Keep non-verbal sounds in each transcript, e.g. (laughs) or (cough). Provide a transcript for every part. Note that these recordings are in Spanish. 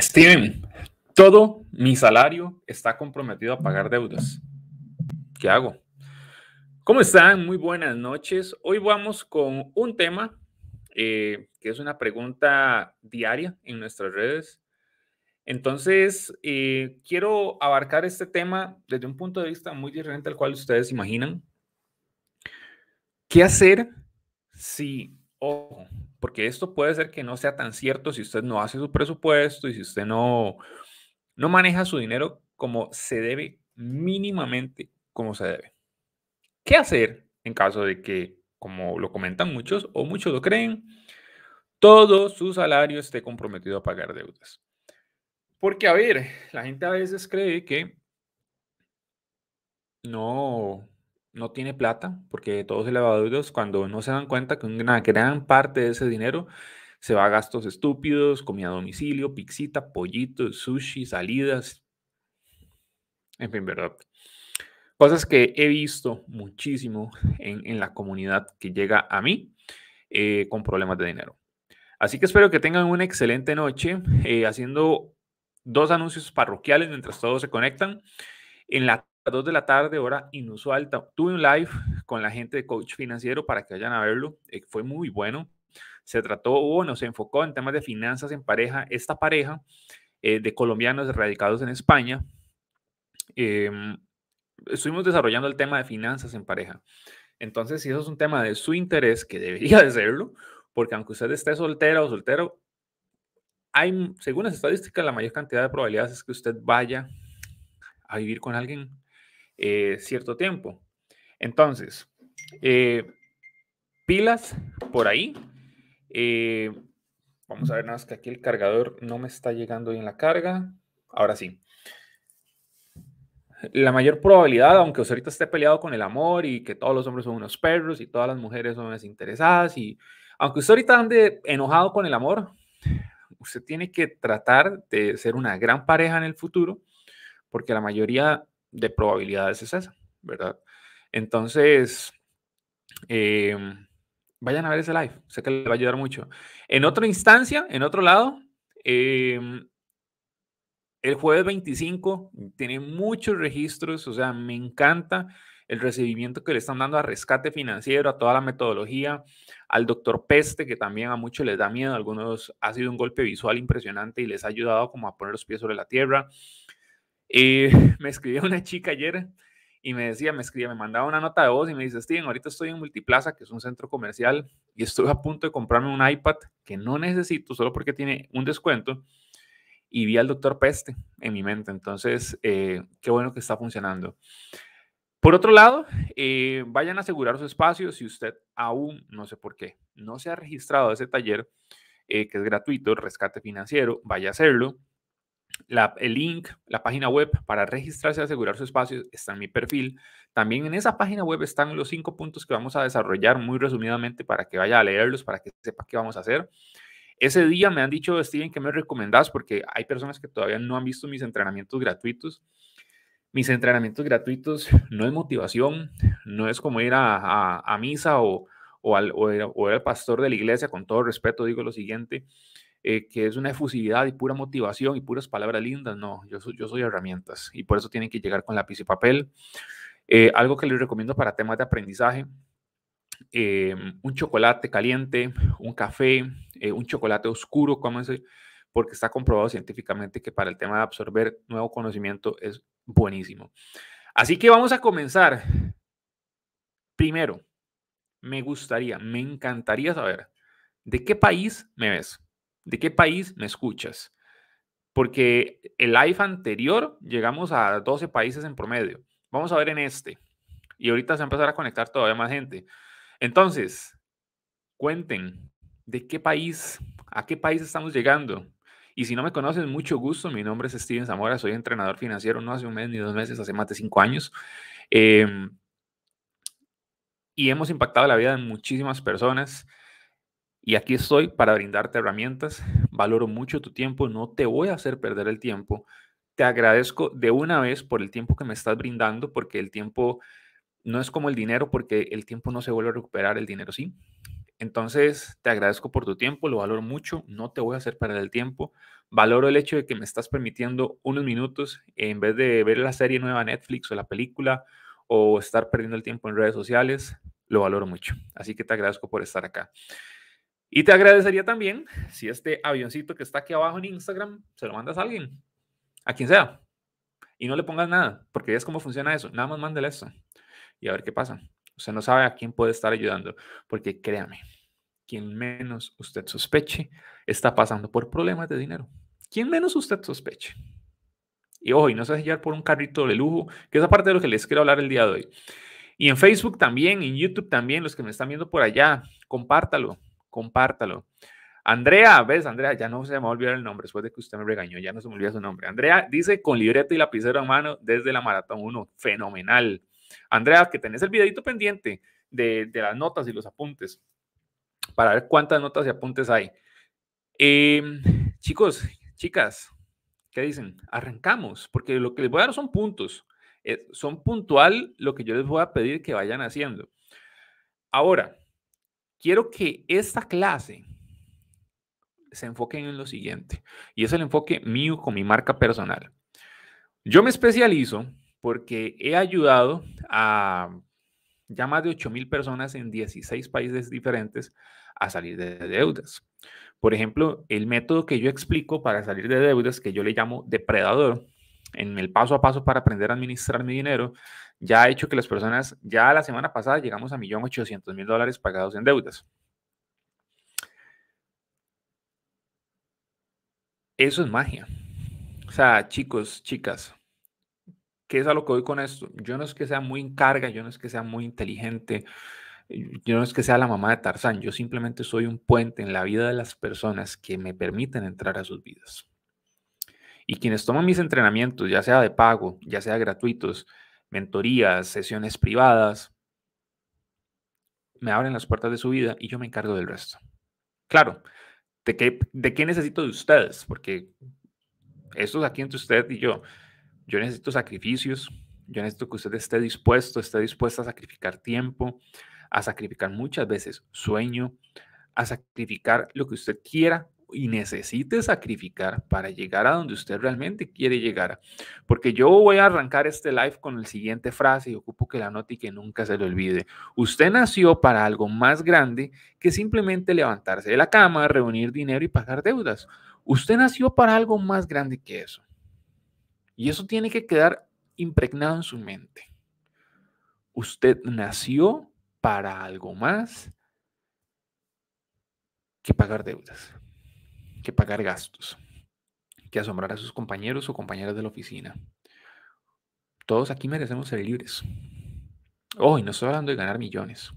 Steven, todo mi salario está comprometido a pagar deudas. ¿Qué hago? ¿Cómo están? Muy buenas noches. Hoy vamos con un tema eh, que es una pregunta diaria en nuestras redes. Entonces, eh, quiero abarcar este tema desde un punto de vista muy diferente al cual ustedes imaginan. ¿Qué hacer si, ojo, porque esto puede ser que no sea tan cierto si usted no hace su presupuesto y si usted no, no maneja su dinero como se debe, mínimamente como se debe. ¿Qué hacer en caso de que, como lo comentan muchos o muchos lo creen, todo su salario esté comprometido a pagar deudas? Porque, a ver, la gente a veces cree que no, no tiene plata, porque todos elevadores cuando no se dan cuenta que una gran parte de ese dinero se va a gastos estúpidos, comida a domicilio, pixita, pollitos, sushi, salidas, en fin, ¿verdad? Cosas que he visto muchísimo en, la comunidad que llega a mí eh, con problemas de dinero. Así que espero que tengan una excelente noche eh, haciendo dos anuncios parroquiales mientras todos se conectan. En la 2 de la tarde, hora inusual, tuve un live con la gente de Coach Financiero para que vayan a verlo. Eh, fue muy bueno. Se trató, bueno, se enfocó en temas de finanzas en pareja. Esta pareja eh, de colombianos radicados en España, em, estuvimos desarrollando el tema de finanzas en pareja. Entonces, si eso es un tema de su interés, que debería de serlo, porque aunque usted esté soltera o soltero, hay, según las estadísticas, la mayor cantidad de probabilidades es que usted vaya a vivir con alguien eh, cierto tiempo. Entonces, eh, pilas por ahí. Eh, vamos a ver nada más que aquí el cargador no me está llegando bien la carga. Ahora sí. La mayor probabilidad, aunque usted ahorita esté peleado con el amor y que todos los hombres son unos perros y todas las mujeres son desinteresadas y aunque usted ahorita ande enojado con el amor, usted tiene que tratar de ser una gran pareja en el futuro porque la mayoría de probabilidades es esa, ¿verdad? Entonces, em, vayan a ver ese live, sé que les va a ayudar mucho. En otra instancia, en otro lado, em, el jueves 25 tiene muchos registros, o sea, me encanta el recibimiento que le están dando a rescate financiero, a toda la metodología, al doctor Peste, que también a muchos les da miedo, a algunos ha sido un golpe visual impresionante y les ha ayudado como a poner los pies sobre la tierra y (laughs) me escribía una chica ayer y me decía, me escribía, me mandaba una nota de voz y me dice, Steven, ahorita estoy en Multiplaza, que es un centro comercial, y estoy a punto de comprarme un iPad que no necesito solo porque tiene un descuento. Y vi al doctor Peste en mi mente. Entonces, eh, qué bueno que está funcionando. Por otro lado, eh, vayan a asegurar su espacio si usted aún, no sé por qué, no se ha registrado a ese taller eh, que es gratuito, rescate financiero, vaya a hacerlo el link, la página web para registrarse y asegurar su espacio está en mi perfil. También en esa página web están los cinco puntos que vamos a desarrollar muy resumidamente para que vaya a leerlos, para que sepa qué vamos a hacer. Ese día me han dicho, Steven, que me recomendás porque hay personas que todavía no han visto mis entrenamientos gratuitos. Mis entrenamientos gratuitos no es motivación, no es como ir a, misa o, o, al, o, al pastor de la iglesia, con todo respeto digo lo siguiente, eh, que es una efusividad y pura motivación y puras palabras lindas. No, yo, soy, yo soy herramientas y por eso tienen que llegar con lápiz y papel. Eh, algo que les recomiendo para temas de aprendizaje, eh, un chocolate caliente, un café, un chocolate oscuro, porque está comprobado científicamente que para el tema de absorber nuevo conocimiento es buenísimo. Así que vamos a comenzar. Primero, me gustaría, me encantaría saber de qué país me ves. ¿De qué país me escuchas? Porque el live anterior llegamos a 12 países en promedio. Vamos a ver en este. Y ahorita se va a empezar a conectar todavía más gente. Entonces, cuenten de qué país, a qué país estamos llegando. Y si no me conocen, mucho gusto. Mi nombre es Steven Zamora, soy entrenador financiero, no hace un mes ni dos meses, hace más de cinco años. Em, y hemos impactado la vida de muchísimas personas. Y aquí estoy para brindarte herramientas. Valoro mucho tu tiempo, no te voy a hacer perder el tiempo. Te agradezco de una vez por el tiempo que me estás brindando, porque el tiempo no es como el dinero, porque el tiempo no se vuelve a recuperar, el dinero sí. Entonces, te agradezco por tu tiempo, lo valoro mucho, no te voy a hacer perder el tiempo. Valoro el hecho de que me estás permitiendo unos minutos en vez de ver la serie nueva Netflix o la película o estar perdiendo el tiempo en redes sociales. Lo valoro mucho. Así que te agradezco por estar acá. Y te agradecería también si este avioncito que está aquí abajo en Instagram se lo mandas a alguien, a quien sea, y no le pongas nada, porque es como funciona eso. Nada más mándale eso y a ver qué pasa. Usted no sabe a quién puede estar ayudando, porque créame, quien menos usted sospeche está pasando por problemas de dinero. Quien menos usted sospeche. Y ojo, y no se deje llevar por un carrito de lujo, que es aparte de lo que les quiero hablar el día de hoy. Y en Facebook también, en YouTube también, los que me están viendo por allá, compártalo compártalo. Andrea, ves, Andrea, ya no se me va a olvidar el nombre después de que usted me regañó, ya no se me olvida su nombre. Andrea dice con libreta y lapicero en mano desde la Maratón 1, fenomenal. Andrea, que tenés el videito pendiente de, las notas y los apuntes, para ver cuántas notas y apuntes hay. Em, chicos, chicas, ¿qué dicen? Arrancamos, porque lo que les voy a dar son puntos. Eh, son puntual lo que yo les voy a pedir que vayan haciendo. Ahora, quiero que esta clase se enfoque en lo siguiente, y es el enfoque mío con mi marca personal. Yo me especializo porque he ayudado a ya más de 8000 personas en 16 países diferentes a salir de deudas. Por ejemplo, el método que yo explico para salir de deudas, que yo le llamo depredador, en el paso a paso para aprender a administrar mi dinero, ya ha hecho que las personas, ya la semana pasada llegamos a 1.800.000 dólares pagados en deudas. Eso es magia. O sea, chicos, chicas, ¿qué es a lo que voy con esto? Yo no es que sea muy en carga, yo no es que sea muy inteligente, yo no es que sea la mamá de Tarzán, yo simplemente soy un puente en la vida de las personas que me permiten entrar a sus vidas. Y quienes toman mis entrenamientos, ya sea de pago, ya sea gratuitos, mentorías, sesiones privadas, me abren las puertas de su vida y yo me encargo del resto. Claro, ¿de qué, de qué necesito de ustedes? Porque esto es aquí entre usted y yo. Yo necesito sacrificios, yo necesito que usted esté dispuesto, esté dispuesto a sacrificar tiempo, a sacrificar muchas veces sueño, a sacrificar lo que usted quiera y necesite sacrificar para llegar a donde usted realmente quiere llegar. Porque yo voy a arrancar este live con la siguiente frase y ocupo que la note y que nunca se lo olvide. Usted nació para algo más grande que simplemente levantarse de la cama, reunir dinero y pagar deudas. Usted nació para algo más grande que eso. Y eso tiene que quedar impregnado en su mente. Usted nació para algo más que pagar deudas que pagar gastos, que asombrar a sus compañeros o compañeras de la oficina. Todos aquí merecemos ser libres. Hoy no estoy hablando de ganar millones.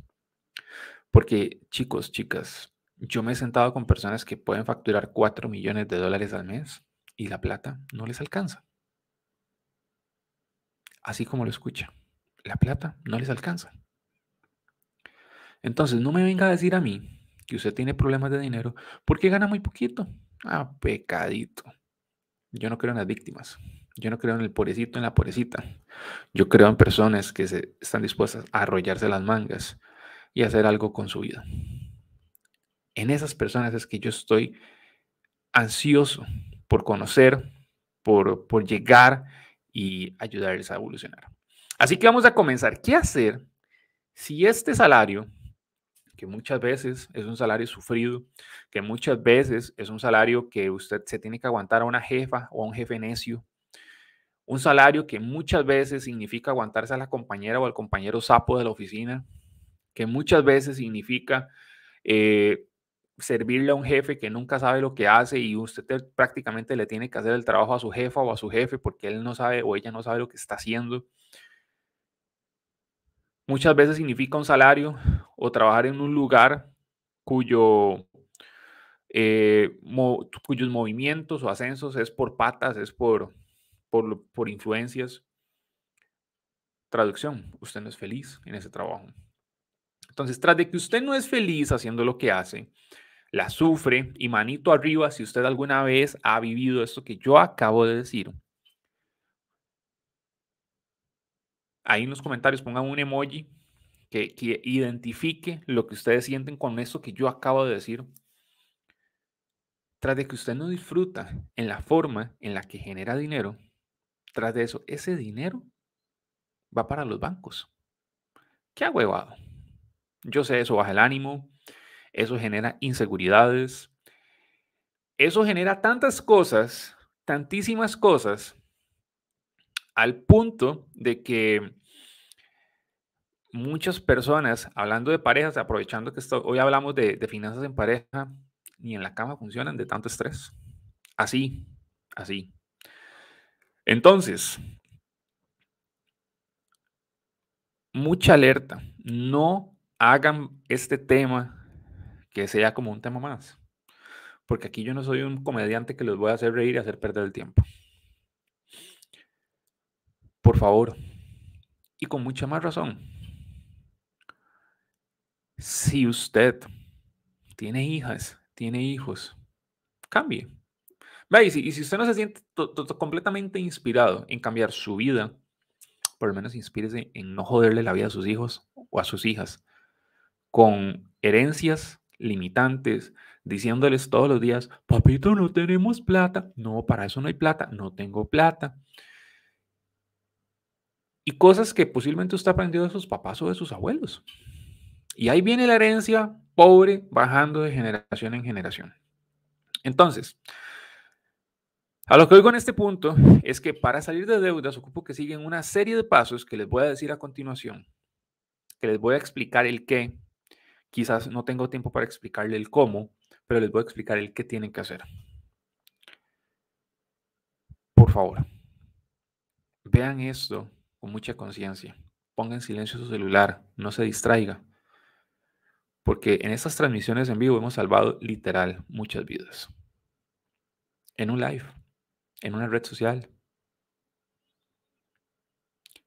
Porque, chicos, chicas, yo me he sentado con personas que pueden facturar 4 millones de dólares al mes y la plata no les alcanza. Así como lo escucha, la plata no les alcanza. Entonces, no me venga a decir a mí que usted tiene problemas de dinero porque gana muy poquito. Ah, pecadito. Yo no creo en las víctimas. Yo no creo en el pobrecito, en la pobrecita. Yo creo en personas que se están dispuestas a arrollarse las mangas y hacer algo con su vida. En esas personas es que yo estoy ansioso por conocer, por, por llegar y ayudarles a evolucionar. Así que vamos a comenzar. ¿Qué hacer si este salario que muchas veces es un salario sufrido, que muchas veces es un salario que usted se tiene que aguantar a una jefa o a un jefe necio, un salario que muchas veces significa aguantarse a la compañera o al compañero sapo de la oficina, que muchas veces significa eh, servirle a un jefe que nunca sabe lo que hace y usted prácticamente le tiene que hacer el trabajo a su jefa o a su jefe porque él no sabe o ella no sabe lo que está haciendo. Muchas veces significa un salario o trabajar en un lugar cuyo, eh, cuyos movimientos o ascensos es por patas, es por, por, por influencias. Traducción, usted no es feliz en ese trabajo. Entonces, tras de que usted no es feliz haciendo lo que hace, la sufre y manito arriba si usted alguna vez ha vivido esto que yo acabo de decir. Ahí en los comentarios pongan un emoji que, identifique lo que ustedes sienten con eso que yo acabo de decir, tras de que usted no disfruta en la forma en la que genera dinero, tras de eso, ese dinero va para los bancos. Qué huevado. Yo sé, eso baja el ánimo, eso genera inseguridades, eso genera tantas cosas, tantísimas cosas, al punto de que muchas personas, hablando de parejas, aprovechando que hoy hablamos de, de, finanzas en pareja, ni en la cama funcionan de tanto estrés. Así, así. Entonces, mucha alerta. No hagan este tema que sea como un tema más. Porque aquí yo no soy un comediante que los voy a hacer reír y hacer perder el tiempo. Por favor. Y con mucha más razón si usted tiene hijas, tiene hijos, cambie. Y si, y si usted no se siente completamente inspirado en cambiar su vida, por lo menos inspírese en no joderle la vida a sus hijos o a sus hijas con herencias limitantes, diciéndoles todos los días, papito, no tenemos plata, no, para eso no hay plata, no tengo plata. Y cosas que posiblemente usted aprendió de sus papás o de sus abuelos. Y ahí viene la herencia pobre bajando de generación en generación. Entonces, a lo que voy en este punto es que para salir de deudas ocupo que siguen una serie de pasos que les voy a decir a continuación, que les voy a explicar el qué, quizás no tengo tiempo para explicarle el cómo, pero les voy a explicar el qué tienen que hacer. Por favor, vean esto con mucha conciencia, pongan silencio su celular, no se distraiga porque en estas transmisiones en vivo hemos salvado literal muchas vidas. En un live, en una red social.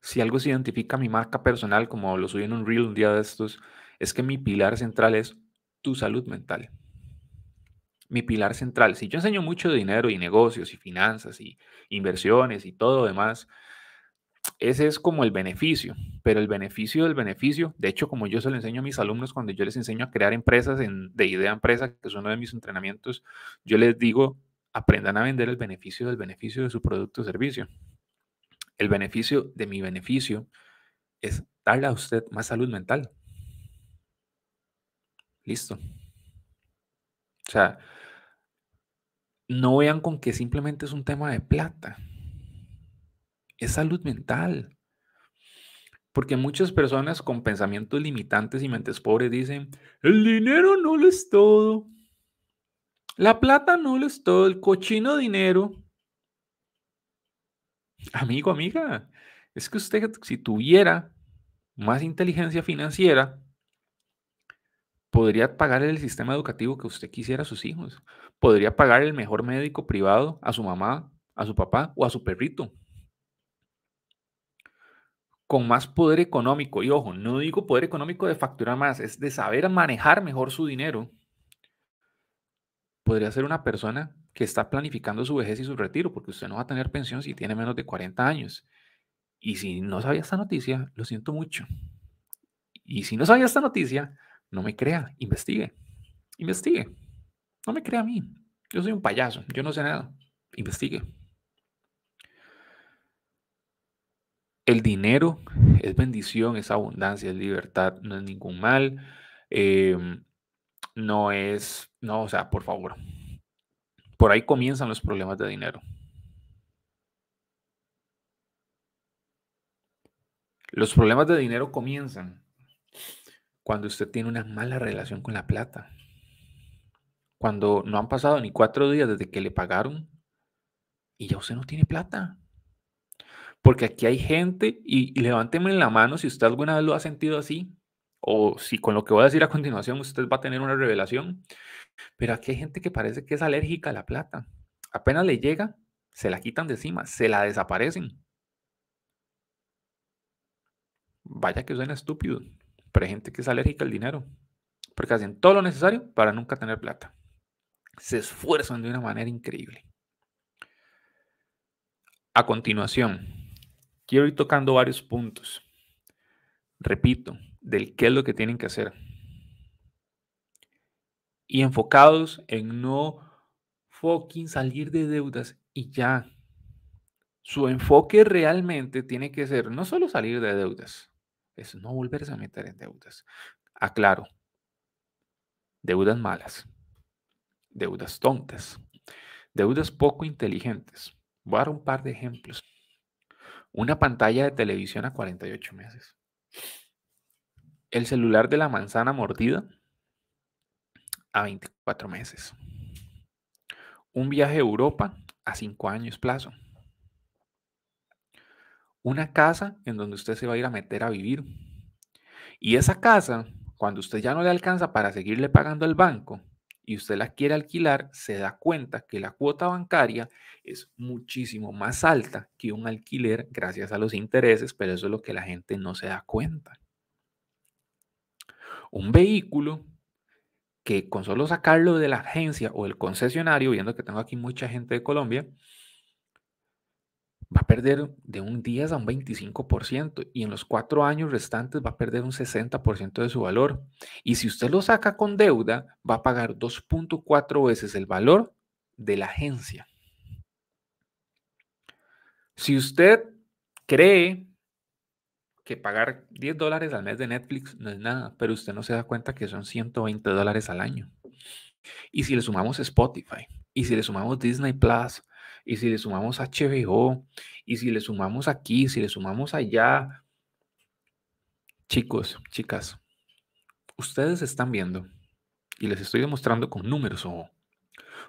Si algo se identifica a mi marca personal, como lo subí en un reel un día de estos, es que mi pilar central es tu salud mental. Mi pilar central. Si yo enseño mucho de dinero y negocios y finanzas y inversiones y todo demás, ese es como el beneficio, pero el beneficio del beneficio, de hecho, como yo se lo enseño a mis alumnos cuando yo les enseño a crear empresas de idea empresa, que es uno de mis entrenamientos, yo les digo, aprendan a vender el beneficio del beneficio de su producto o servicio. El beneficio de mi beneficio es darle a usted más salud mental. Listo. O sea, no vean con que simplemente es un tema de plata es salud mental. Porque muchas personas con pensamientos limitantes y mentes pobres dicen, el dinero no lo es todo, la plata no lo es todo, el cochino dinero. Amigo, amiga, es que usted si tuviera más inteligencia financiera, podría pagar el sistema educativo que usted quisiera a sus hijos, podría pagar el mejor médico privado a su mamá, a su papá o a su perrito con más poder económico, y ojo, no digo poder económico de facturar más, es de saber manejar mejor su dinero, podría ser una persona que está planificando su vejez y su retiro, porque usted no va a tener pensión si tiene menos de 40 años. Y si no sabía esta noticia, lo siento mucho. Y si no sabía esta noticia, no me crea, investigue, investigue. No me crea a mí. Yo soy un payaso, yo no sé nada. Investigue. El dinero es bendición, es abundancia, es libertad, no es ningún mal. Em, no es, no, o sea, por favor. Por ahí comienzan los problemas de dinero. Los problemas de dinero comienzan cuando usted tiene una mala relación con la plata. Cuando no han pasado ni cuatro días desde que le pagaron y ya usted no tiene plata. Porque aquí hay gente, y, levánteme levánteme la mano si usted alguna vez lo ha sentido así, o si con lo que voy a decir a continuación usted va a tener una revelación, pero aquí hay gente que parece que es alérgica a la plata. Apenas le llega, se la quitan de encima, se la desaparecen. Vaya que suena estúpido, pero hay gente que es alérgica al dinero, porque hacen todo lo necesario para nunca tener plata. Se esfuerzan de una manera increíble. A continuación, quiero ir tocando varios puntos. Repito, del qué es lo que tienen que hacer. Y enfocados en no fucking salir de deudas y ya. Su enfoque realmente tiene que ser no solo salir de deudas, es no volverse a meter en deudas. Aclaro, deudas malas, deudas tontas, deudas poco inteligentes. Voy a dar un par de ejemplos. Una pantalla de televisión a 48 meses. El celular de la manzana mordida a 24 meses. Un viaje a Europa a 5 años plazo. Una casa en donde usted se va a ir a meter a vivir. Y esa casa, cuando usted ya no le alcanza para seguirle pagando al banco y usted la quiere alquilar, se da cuenta que la cuota bancaria es muchísimo más alta que un alquiler gracias a los intereses, pero eso es lo que la gente no se da cuenta. Un vehículo que con solo sacarlo de la agencia o el concesionario, viendo que tengo aquí mucha gente de Colombia, va a perder de un 10 a un 25% y en los cuatro años restantes va a perder un 60% de su valor. Y si usted lo saca con deuda, va a pagar 2.4 veces el valor de la agencia. Si usted cree que pagar 10 dólares al mes de Netflix no es nada, pero usted no se da cuenta que son 120 dólares al año. Y si le sumamos Spotify, y si le sumamos Disney Plus, y si le sumamos HBO, y si le sumamos aquí, si le sumamos allá, chicos, chicas, ustedes están viendo, y les estoy demostrando con números, ojo,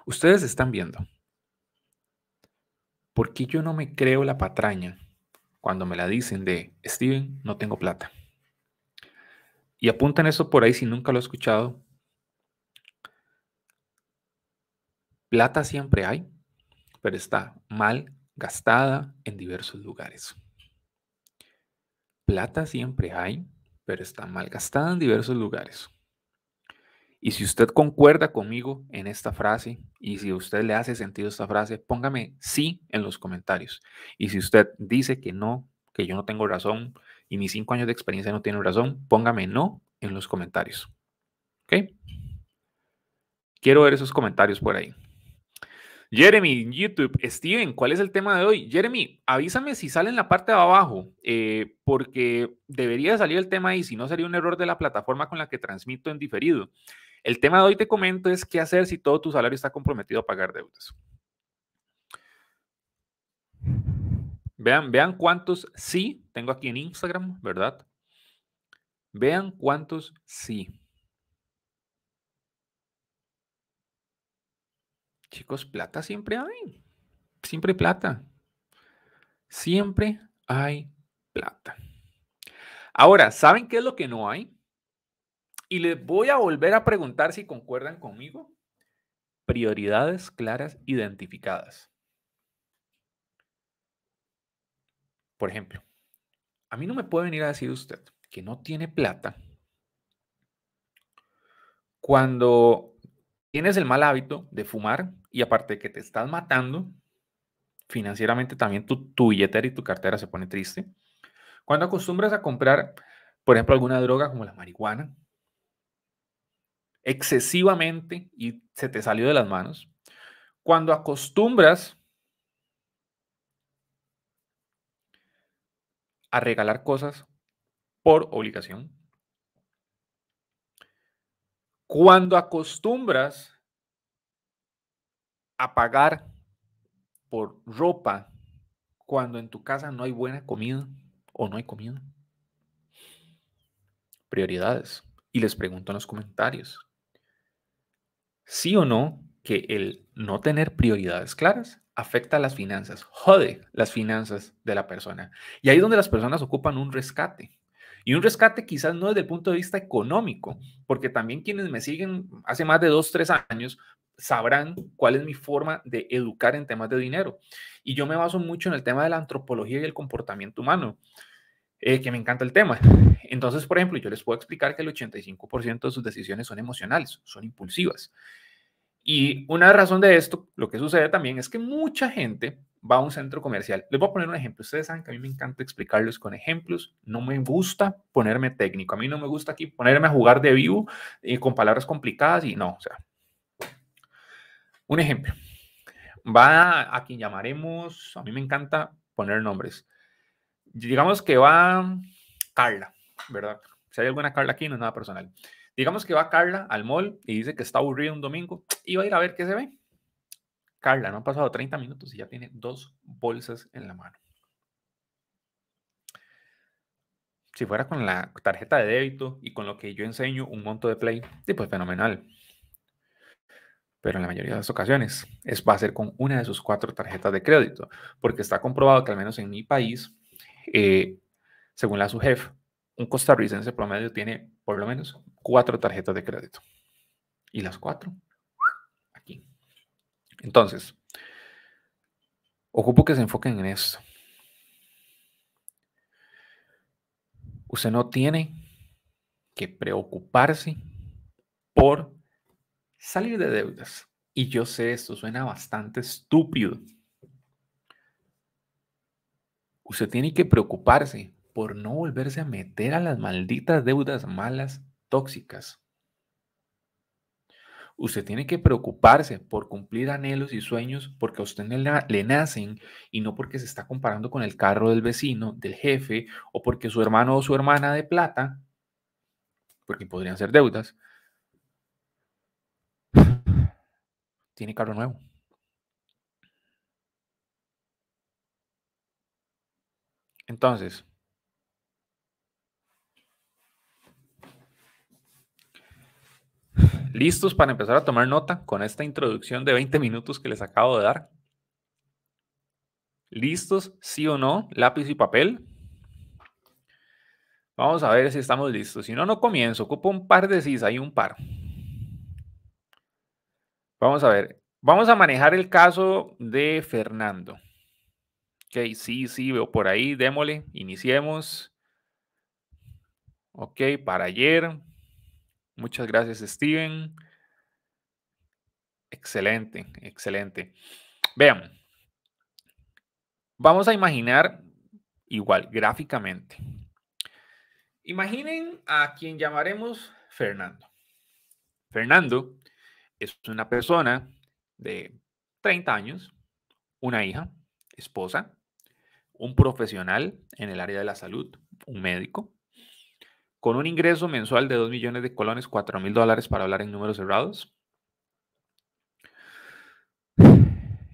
ustedes están viendo ¿por qué yo no me creo la patraña cuando me la dicen de Steven, no tengo plata? Y apuntan eso por ahí si nunca lo he escuchado. Plata siempre hay, pero está mal gastada en diversos lugares. Plata siempre hay, pero está mal gastada en diversos lugares. Y si usted concuerda conmigo en esta frase y si usted le hace sentido esta frase, póngame sí en los comentarios. Y si usted dice que no, que yo no tengo razón y mis cinco años de experiencia no tienen razón, póngame no en los comentarios. ¿Ok? Quiero ver esos comentarios por ahí. Jeremy, YouTube, Steven, ¿cuál es el tema de hoy? Jeremy, avísame si sale en la parte de abajo, eh, porque debería salir el tema ahí, si no sería un error de la plataforma con la que transmito en diferido. El tema de hoy te comento es qué hacer si todo tu salario está comprometido a pagar deudas. Vean, vean cuántos sí tengo aquí en Instagram, ¿verdad? Vean cuántos sí. Chicos, plata siempre hay. Siempre hay plata. Siempre hay plata. Ahora, ¿saben qué es lo que no hay? Y les voy a volver a preguntar si concuerdan conmigo. Prioridades claras identificadas. Por ejemplo, a mí no me puede venir a decir usted que no tiene plata cuando tienes el mal hábito de fumar y aparte que te estás matando, financieramente también tu, tu billetera y tu cartera se pone triste. Cuando acostumbras a comprar, por ejemplo, alguna droga como la marihuana, excesivamente y se te salió de las manos. Cuando acostumbras a regalar cosas por obligación. Cuando acostumbras a pagar por ropa cuando en tu casa no hay buena comida o no hay comida. Prioridades. Y les pregunto en los comentarios, ¿Sí o no que el no tener prioridades claras afecta las finanzas, jode las finanzas de la persona? Y ahí es donde las personas ocupan un rescate. Y un rescate quizás no desde el punto de vista económico, porque también quienes me siguen hace más de dos, tres años sabrán cuál es mi forma de educar en temas de dinero. Y yo me baso mucho en el tema de la antropología y el comportamiento humano. Eh, que me encanta el tema. Entonces, por ejemplo, yo les puedo explicar que el 85% de sus decisiones son emocionales, son impulsivas. Y una razón de esto, lo que sucede también es que mucha gente va a un centro comercial. Les voy a poner un ejemplo. Ustedes saben que a mí me encanta explicarles con ejemplos. No me gusta ponerme técnico. A mí no me gusta aquí ponerme a jugar de vivo eh, con palabras complicadas y no. O sea, un ejemplo. Va a quien llamaremos, a mí me encanta poner nombres digamos que va Carla, ¿verdad? Si hay alguna Carla aquí, no es nada personal. Digamos que va Carla al mall y dice que está aburrido un domingo y va a ir a ver qué se ve. Carla, no han pasado 30 minutos y ya tiene dos bolsas en la mano. Si fuera con la tarjeta de débito y con lo que yo enseño un monto de play, pues fenomenal. Pero en la mayoría de las ocasiones es, va a ser con una de sus cuatro tarjetas de crédito, porque está comprobado que al menos en mi país eh, según la SUGEF, un costarricense promedio tiene por lo menos cuatro tarjetas de crédito. Y las cuatro, aquí. Entonces, ocupo que se enfoquen en esto. Usted no tiene que preocuparse por salir de deudas. Y yo sé, esto suena bastante estúpido, Usted tiene que preocuparse por no volverse a meter a las malditas deudas malas tóxicas. Usted tiene que preocuparse por cumplir anhelos y sueños porque a usted le, nacen y no porque se está comparando con el carro del vecino, del jefe o porque su hermano o su hermana de plata, porque podrían ser deudas, (sighs) tiene carro nuevo. Entonces, ¿listos para empezar a tomar nota con esta introducción de 20 minutos que les acabo de dar? ¿Listos, sí o no? Lápiz y papel. Vamos a ver si estamos listos. Si no, no comienzo. Ocupo un par de sí, hay un par. Vamos a ver. Vamos a manejar el caso de Fernando. Ok, sí, sí, veo por ahí, démosle, iniciemos. Ok, para ayer. Muchas gracias, Steven. Excelente, excelente. veamos vamos a imaginar igual, gráficamente. Imaginen a quien llamaremos Fernando. Fernando es una persona de 30 años, una hija, esposa, un profesional en el área de la salud, un médico, con un ingreso mensual de 2 millones de colones, 4 mil dólares para hablar en números cerrados.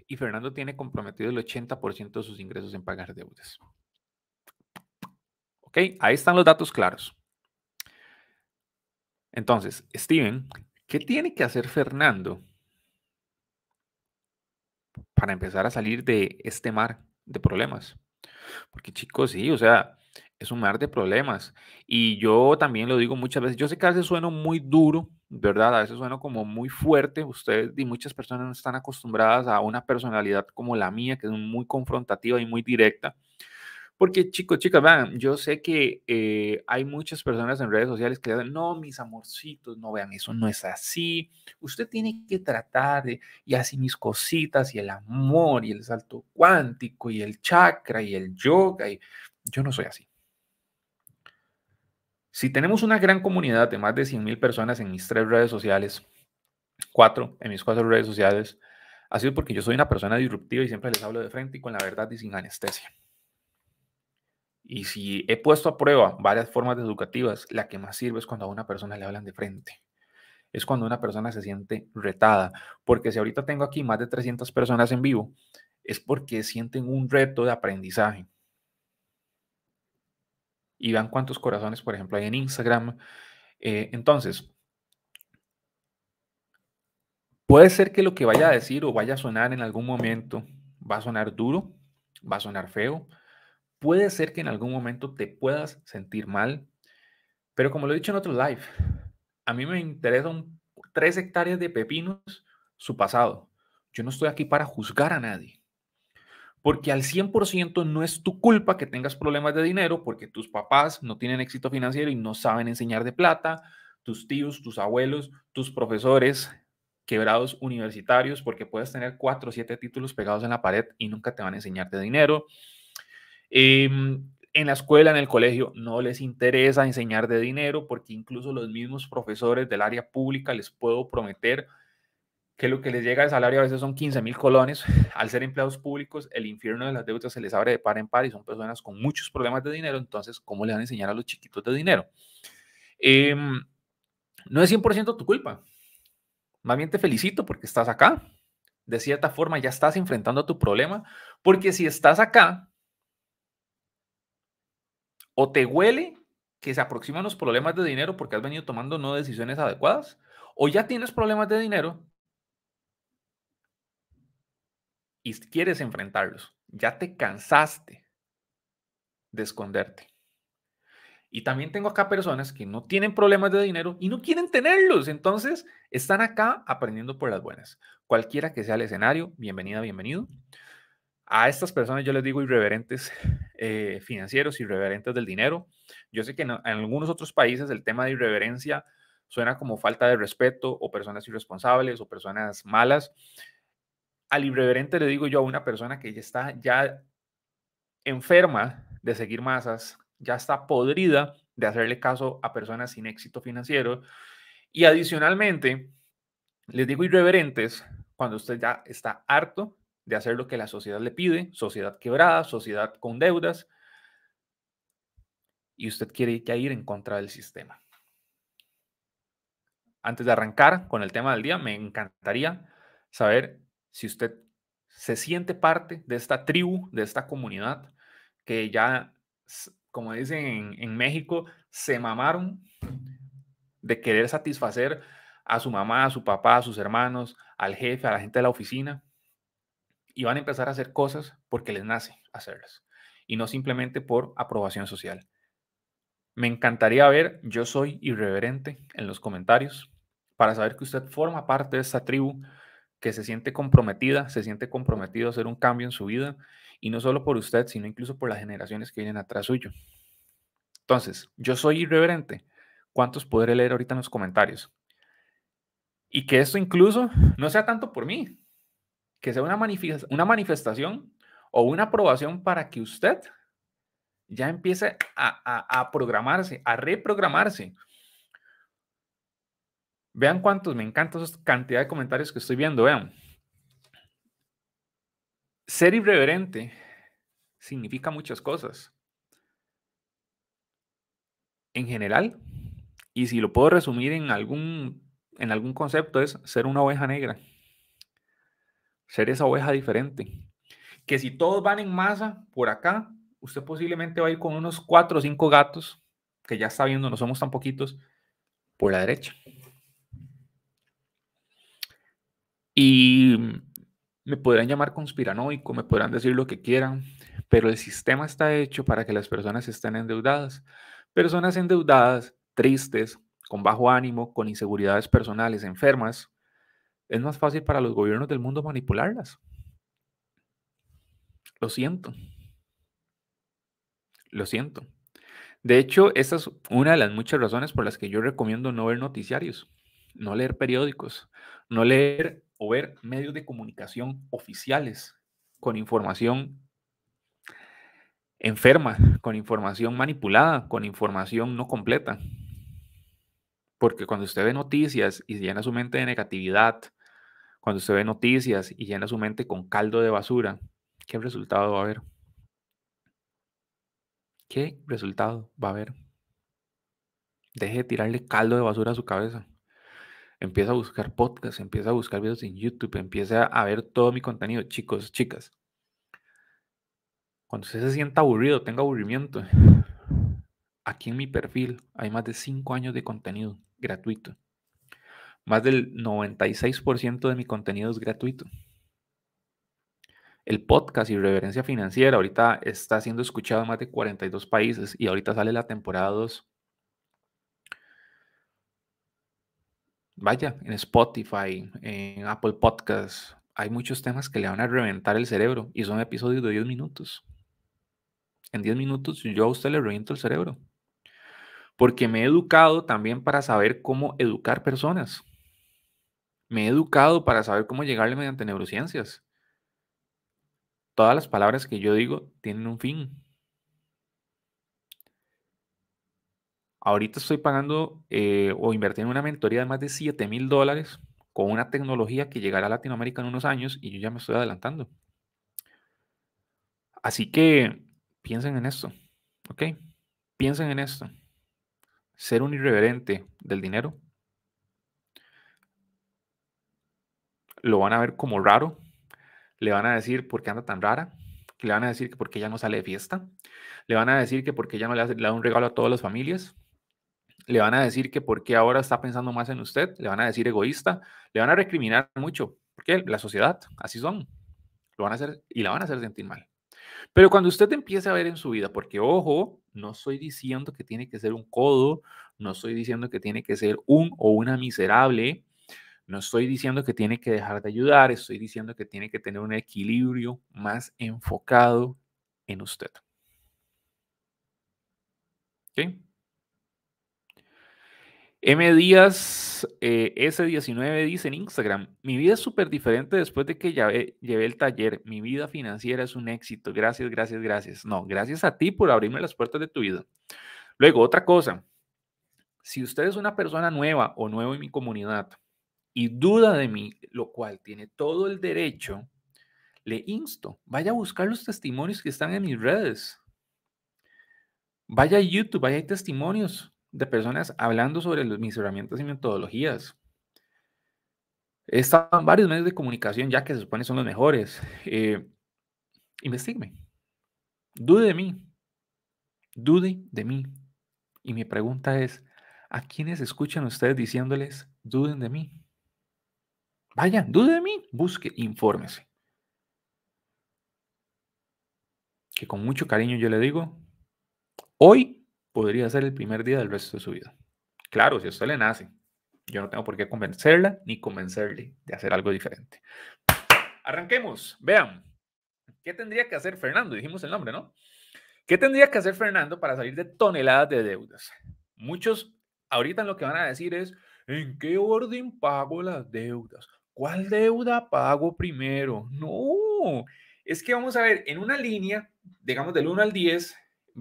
Y Fernando tiene comprometido el 80% de sus ingresos en pagar deudas. ¿Ok? Ahí están los datos claros. Entonces, Steven, ¿qué tiene que hacer Fernando para empezar a salir de este mar de problemas? Porque chicos, sí, o sea, es un mar de problemas. Y yo también lo digo muchas veces, yo sé que a veces sueno muy duro, ¿verdad? A veces sueno como muy fuerte. Ustedes y muchas personas no están acostumbradas a una personalidad como la mía, que es muy confrontativa y muy directa. Porque chicos, chicas, vean, yo sé que eh, hay muchas personas en redes sociales que dicen, no, mis amorcitos, no vean, eso no es así. Usted tiene que tratar de, y así mis cositas, y el amor, y el salto cuántico, y el chakra, y el yoga, y yo no soy así. Si tenemos una gran comunidad de más de 100 mil personas en mis tres redes sociales, cuatro, en mis cuatro redes sociales, ha sido porque yo soy una persona disruptiva y siempre les hablo de frente y con la verdad y sin anestesia. Y si he puesto a prueba varias formas educativas, la que más sirve es cuando a una persona le hablan de frente. Es cuando una persona se siente retada. Porque si ahorita tengo aquí más de 300 personas en vivo, es porque sienten un reto de aprendizaje. Y vean cuántos corazones, por ejemplo, hay en Instagram. Eh, entonces, puede ser que lo que vaya a decir o vaya a sonar en algún momento va a sonar duro, va a sonar feo, Puede ser que en algún momento te puedas sentir mal, pero como lo he dicho en otro live, a mí me interesan tres hectáreas de pepinos su pasado. Yo no estoy aquí para juzgar a nadie. Porque al 100% no es tu culpa que tengas problemas de dinero porque tus papás no tienen éxito financiero y no saben enseñar de plata, tus tíos, tus abuelos, tus profesores quebrados universitarios porque puedes tener cuatro o siete títulos pegados en la pared y nunca te van a enseñar de dinero Em, en la escuela, en el colegio, no les interesa enseñar de dinero porque incluso los mismos profesores del área pública les puedo prometer que lo que les llega de salario a veces son 15 mil colones. (laughs) Al ser empleados públicos, el infierno de las deudas se les abre de par en par y son personas con muchos problemas de dinero. Entonces, ¿cómo les van a enseñar a los chiquitos de dinero? Em, no es 100% tu culpa. Más bien te felicito porque estás acá. De cierta forma, ya estás enfrentando tu problema. Porque si estás acá, o te huele que se aproximan los problemas de dinero porque has venido tomando no decisiones adecuadas, o ya tienes problemas de dinero y quieres enfrentarlos. Ya te cansaste de esconderte. Y también tengo acá personas que no tienen problemas de dinero y no quieren tenerlos. Entonces, están acá aprendiendo por las buenas. Cualquiera que sea el escenario, bienvenida, bienvenido. A estas personas yo les digo irreverentes eh, financieros, irreverentes del dinero. Yo sé que en, algunos otros países el tema de irreverencia suena como falta de respeto o personas irresponsables o personas malas. Al irreverente le digo yo a una persona que ya está ya enferma de seguir masas, ya está podrida de hacerle caso a personas sin éxito financiero. Y adicionalmente, les digo irreverentes cuando usted ya está harto de hacer lo que la sociedad le pide, sociedad quebrada, sociedad con deudas, y usted quiere ir en contra del sistema. Antes de arrancar con el tema del día, me encantaría saber si usted se siente parte de esta tribu, de esta comunidad que ya, como dicen en México, se mamaron de querer satisfacer a su mamá, a su papá, a sus hermanos, al jefe, a la gente de la oficina y van a empezar a hacer cosas porque les nace hacerlas y no simplemente por aprobación social. Me encantaría ver, yo soy irreverente en los comentarios para saber que usted forma parte de esta tribu que se siente comprometida, se siente comprometido a hacer un cambio en su vida y no solo por usted, sino incluso por las generaciones que vienen atrás suyo. Entonces, yo soy irreverente. ¿Cuántos podré leer ahorita en los comentarios? Y que esto incluso no sea tanto por mí, que sea una, manifestación o una aprobación para que usted ya empiece a, a, programarse, a reprogramarse. Vean cuántos, me encanta esa cantidad de comentarios que estoy viendo, vean. Ser irreverente significa muchas cosas. En general, y si lo puedo resumir en algún, en algún concepto, es ser una oveja negra ser esa oveja diferente. Que si todos van en masa por acá, usted posiblemente va a ir con unos cuatro o cinco gatos, que ya está viendo, no somos tan poquitos, por la derecha. Y me podrán llamar conspiranoico, me podrán decir lo que quieran, pero el sistema está hecho para que las personas estén endeudadas. Personas endeudadas, tristes, con bajo ánimo, con inseguridades personales, enfermas, es más fácil para los gobiernos del mundo manipularlas. Lo siento. Lo siento. De hecho, esa es una de las muchas razones por las que yo recomiendo no ver noticiarios, no leer periódicos, no leer o ver medios de comunicación oficiales con información enferma, con información manipulada, con información no completa. Porque cuando usted ve noticias y se llena su mente de negatividad, cuando usted ve noticias y llena su mente con caldo de basura, ¿qué resultado va a haber? ¿Qué resultado va a haber? Deje de tirarle caldo de basura a su cabeza. Empieza a buscar podcasts, empieza a buscar videos en YouTube, empieza a ver todo mi contenido, chicos, chicas. Cuando usted se sienta aburrido, tenga aburrimiento, aquí en mi perfil hay más de 5 años de contenido gratuito. Más del 96% de mi contenido es gratuito. El podcast Irreverencia Financiera ahorita está siendo escuchado en más de 42 países y ahorita sale la temporada 2. Vaya, en Spotify, en Apple Podcasts, hay muchos temas que le van a reventar el cerebro y son episodios de 10 minutos. En 10 minutos yo a usted le reviento el cerebro. Porque me he educado también para saber cómo educar personas. Me he educado para saber cómo llegarle mediante neurociencias. Todas las palabras que yo digo tienen un fin. Ahorita estoy pagando eh, o invirtiendo en una mentoría de más de 7 mil dólares con una tecnología que llegará a Latinoamérica en unos años y yo ya me estoy adelantando. Así que piensen en esto, ¿ok? Piensen en esto. Ser un irreverente del dinero lo van a ver como raro, le van a decir por qué anda tan rara, le van a decir que por qué ya no sale de fiesta, le van a decir que por qué ya no le, da un regalo a todas las familias, le van a decir que por qué ahora está pensando más en usted, le van a decir egoísta, le van a recriminar mucho, porque la sociedad, así son, lo van a hacer y la van a hacer sentir mal. Pero cuando usted empiece a ver en su vida, porque ojo, no estoy diciendo que tiene que ser un codo, no estoy diciendo que tiene que ser un o una miserable, no estoy diciendo que tiene que dejar de ayudar, estoy diciendo que tiene que tener un equilibrio más enfocado en usted. ¿Ok? M. Díaz eh, S19 dice en Instagram, mi vida es súper diferente después de que llevé el taller, mi vida financiera es un éxito, gracias, gracias, gracias. No, gracias a ti por abrirme las puertas de tu vida. Luego, otra cosa, si usted es una persona nueva o nuevo en mi comunidad, y duda de mí, lo cual tiene todo el derecho, le insto, vaya a buscar los testimonios que están en mis redes. Vaya a YouTube, vaya a testimonios de personas hablando sobre los, mis herramientas y metodologías. Están varios medios de comunicación ya que se supone son los mejores. Eh, investigme. Dude de mí. Dude de mí. Y mi pregunta es, ¿a quiénes escuchan ustedes diciéndoles, duden de mí? Vaya, dude de mí, busque, infórmese. Que con mucho cariño yo le digo, hoy podría ser el primer día del resto de su vida. Claro, si a usted le nace, yo no tengo por qué convencerla ni convencerle de hacer algo diferente. Arranquemos, vean. ¿Qué tendría que hacer Fernando? Dijimos el nombre, ¿no? ¿Qué tendría que hacer Fernando para salir de toneladas de deudas? Muchos ahorita lo que van a decir es, ¿en qué orden pago las deudas? ¿Cuál deuda pago primero? No, es que vamos a ver en una línea, digamos del 1 al 10,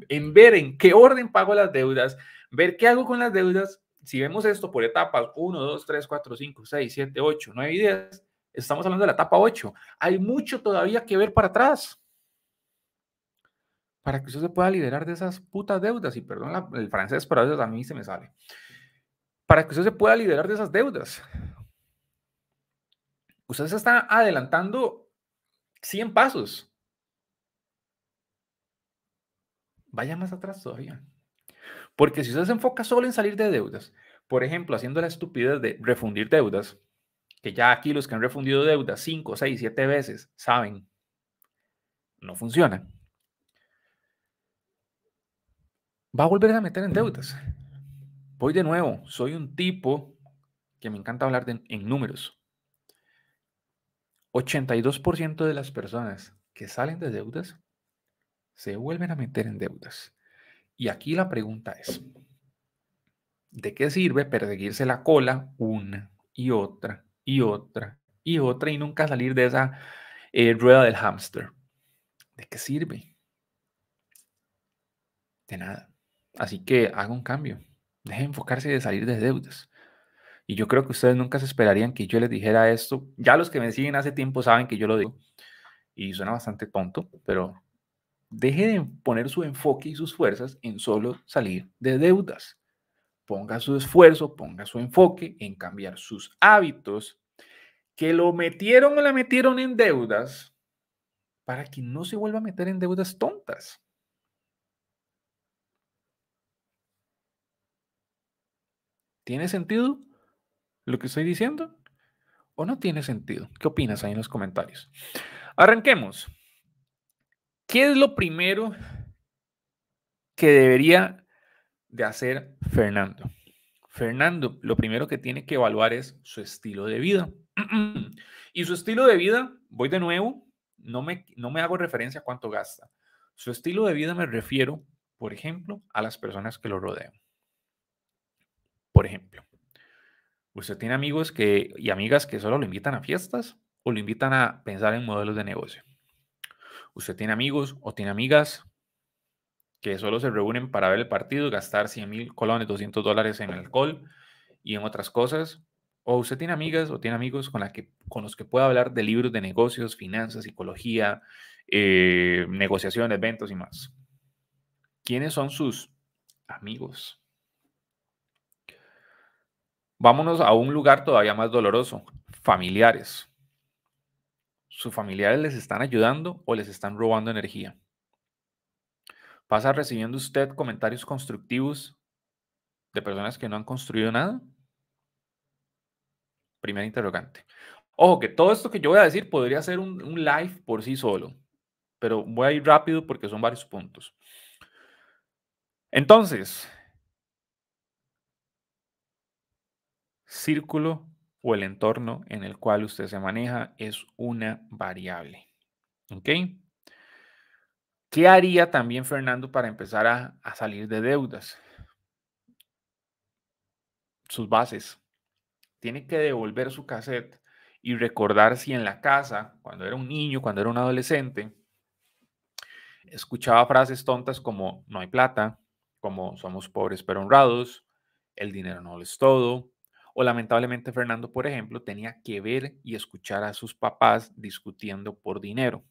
en ver en qué orden pago las deudas, ver qué hago con las deudas. Si vemos esto por etapas 1, 2, 3, 4, 5, 6, 7, 8, 9 y 10, estamos hablando de la etapa 8. Hay mucho todavía que ver para atrás para que usted se pueda liberar de esas putas deudas. Y perdón el francés, pero a veces a mí se me sale. Para que usted se pueda liberar de esas deudas usted se está adelantando 100 pasos. Vaya más atrás todavía. Porque si usted se enfoca solo en salir de deudas, por ejemplo, haciendo la estupidez de refundir deudas, que ya aquí los que han refundido deudas 5, 6, 7 veces saben, no funciona. Va a volver a meter en deudas. Voy de nuevo, soy un tipo que me encanta hablar de, en números. 82% de las personas que salen de deudas se vuelven a meter en deudas. Y aquí la pregunta es, ¿de qué sirve perseguirse la cola una y otra y otra y otra y nunca salir de esa eh, rueda del hámster? ¿De qué sirve? De nada. Así que haga un cambio. Deje enfocarse de salir de deudas. Y yo creo que ustedes nunca se esperarían que yo les dijera esto. Ya los que me siguen hace tiempo saben que yo lo digo. Y suena bastante tonto, pero dejen de poner su enfoque y sus fuerzas en solo salir de deudas. Ponga su esfuerzo, ponga su enfoque en cambiar sus hábitos que lo metieron o la metieron en deudas para que no se vuelva a meter en deudas tontas. ¿Tiene sentido? lo que estoy diciendo o no tiene sentido? ¿Qué opinas ahí en los comentarios? Arranquemos. ¿Qué es lo primero que debería de hacer Fernando? Fernando, lo primero que tiene que evaluar es su estilo de vida. (clears throat) Y su estilo de vida, voy de nuevo, no me, no me hago referencia a cuánto gasta. Su estilo de vida me refiero, por ejemplo, a las personas que lo rodean. Por ejemplo, ¿Usted tiene amigos que, y amigas que solo lo invitan a fiestas o lo invitan a pensar en modelos de negocio? ¿Usted tiene amigos o tiene amigas que solo se reúnen para ver el partido, gastar 100 mil colones, 200 dólares en alcohol y en otras cosas? ¿O usted tiene amigas o tiene amigos con, los que pueda hablar de libros de negocios, finanzas, psicología, eh, negociaciones, eventos y más? ¿Quiénes son sus amigos? Vámonos a un lugar todavía más doloroso, familiares. ¿Sus familiares les están ayudando o les están robando energía? ¿Pasa recibiendo usted comentarios constructivos de personas que no han construido nada? Primer interrogante. Ojo, que todo esto que yo voy a decir podría ser un, un live por sí solo, pero voy a ir rápido porque son varios puntos. Entonces, círculo o el entorno en el cual usted se maneja es una variable. ¿Ok? ¿Qué haría también Fernando para empezar a, salir de deudas? Sus bases. Tiene que devolver su cassette y recordar si en la casa, cuando era un niño, cuando era un adolescente, escuchaba frases tontas como no hay plata, como somos pobres pero honrados, el dinero no es todo, o lamentablemente Fernando, por ejemplo, tenía que ver y escuchar a sus papás discutiendo por dinero.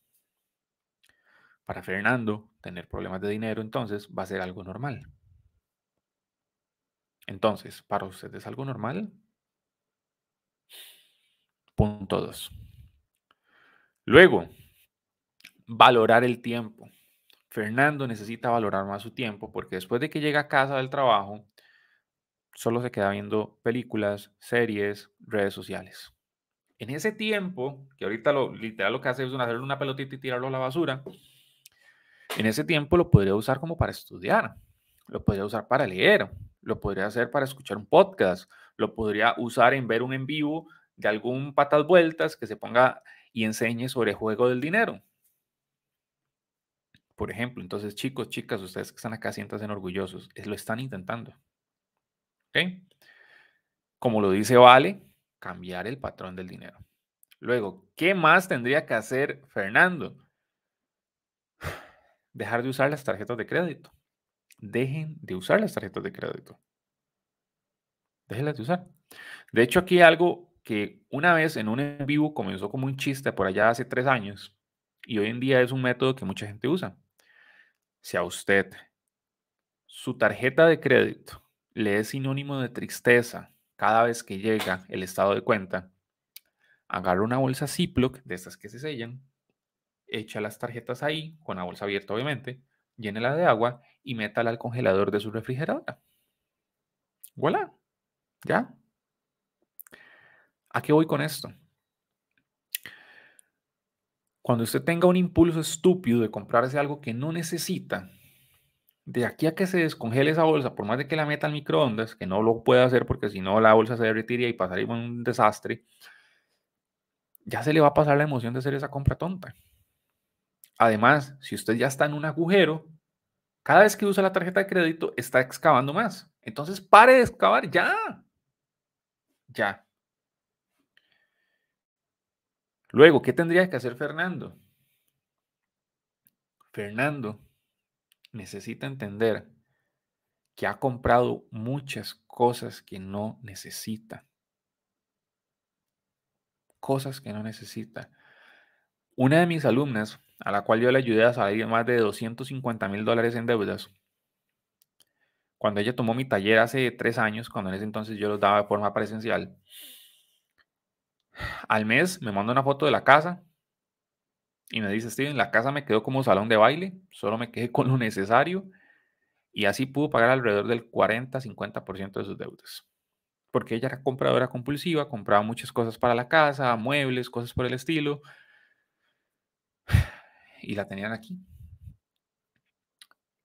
Para Fernando, tener problemas de dinero entonces va a ser algo normal. Entonces, ¿para ustedes es algo normal? Punto 2. Luego, valorar el tiempo. Fernando necesita valorar más su tiempo porque después de que llega a casa del trabajo, solo se queda viendo películas, series, redes sociales. En ese tiempo, que ahorita lo, literal lo que hace es hacerle una pelotita y tirarlo a la basura, en ese tiempo lo podría usar como para estudiar, lo podría usar para leer, lo podría hacer para escuchar un podcast, lo podría usar en ver un en vivo de algún patas vueltas que se ponga y enseñe sobre juego del dinero. Por ejemplo, entonces chicos, chicas, ustedes que están acá en orgullosos, eh, lo están intentando. Como lo dice Vale, cambiar el patrón del dinero. Luego, ¿qué más tendría que hacer Fernando? (sighs) Dejar de usar las tarjetas de crédito. Dejen de usar las tarjetas de crédito. Déjenlas de usar. De hecho, aquí algo que una vez en un en vivo comenzó como un chiste por allá hace tres años y hoy en día es un método que mucha gente usa. Si a usted su tarjeta de crédito le es sinónimo de tristeza cada vez que llega el estado de cuenta, agarra una bolsa Ziploc, de estas que se sellan, echa las tarjetas ahí, con la bolsa abierta obviamente, llénela de agua y métala al congelador de su refrigeradora. Voilà, ya. ¿A qué voy con esto? Cuando usted tenga un impulso estúpido de comprarse algo que no necesita, de aquí a que se descongele esa bolsa, por más de que la meta al microondas, que no lo puede hacer porque si no la bolsa se derretiría y pasaría un desastre, ya se le va a pasar la emoción de hacer esa compra tonta. Además, si usted ya está en un agujero, cada vez que usa la tarjeta de crédito está excavando más. Entonces pare de excavar ya. Ya. Luego, ¿qué tendría que hacer Fernando? Fernando, necesita entender que ha comprado muchas cosas que no necesita. Cosas que no necesita. Una de mis alumnas, a la cual yo le ayudé a salir más de 250 mil dólares en deudas, cuando ella tomó mi taller hace tres años, cuando en ese entonces yo los daba de forma presencial, al mes me manda una foto de la casa y me dice Steven, la casa me quedó como salón de baile, solo me quedé con lo necesario y así pudo pagar alrededor del 40-50% de sus deudas. Porque ella era compradora compulsiva, compraba muchas cosas para la casa, muebles, cosas por el estilo. (sighs) Y la tenían aquí.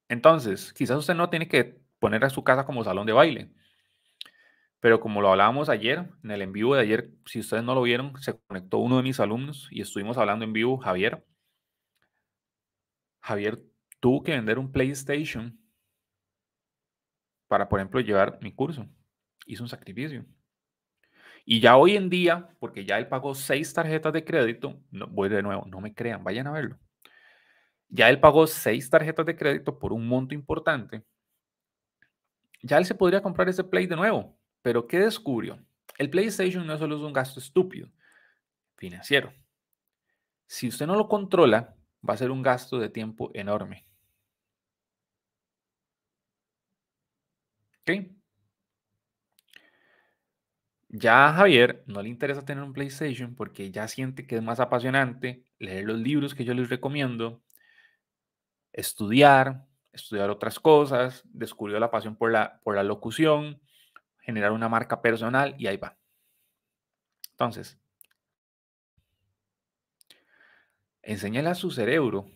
Entonces, quizás usted no tiene que poner a su casa como salón de baile. Pero como lo hablábamos ayer, en el en vivo de ayer, si ustedes no lo vieron, se conectó uno de mis alumnos y estuvimos hablando en vivo, Javier. Javier tuvo que vender un PlayStation para, por ejemplo, llevar mi curso. Hizo un sacrificio. Y ya hoy en día, porque ya él pagó seis tarjetas de crédito, no, voy de nuevo, no me crean, vayan a verlo. Ya él pagó seis tarjetas de crédito por un monto importante. Ya él se podría comprar ese Play de nuevo. Pero ¿qué descubrió? El PlayStation no solo es un gasto estúpido financiero. Si usted no lo controla, va a ser un gasto de tiempo enorme. ¿Ok? Ya a Javier no le interesa tener un PlayStation porque ya siente que es más apasionante leer los libros que yo les recomiendo, estudiar, estudiar otras cosas, descubrió la pasión por la, por la locución, generar una marca personal y ahí va. Entonces, enséñale a su cerebro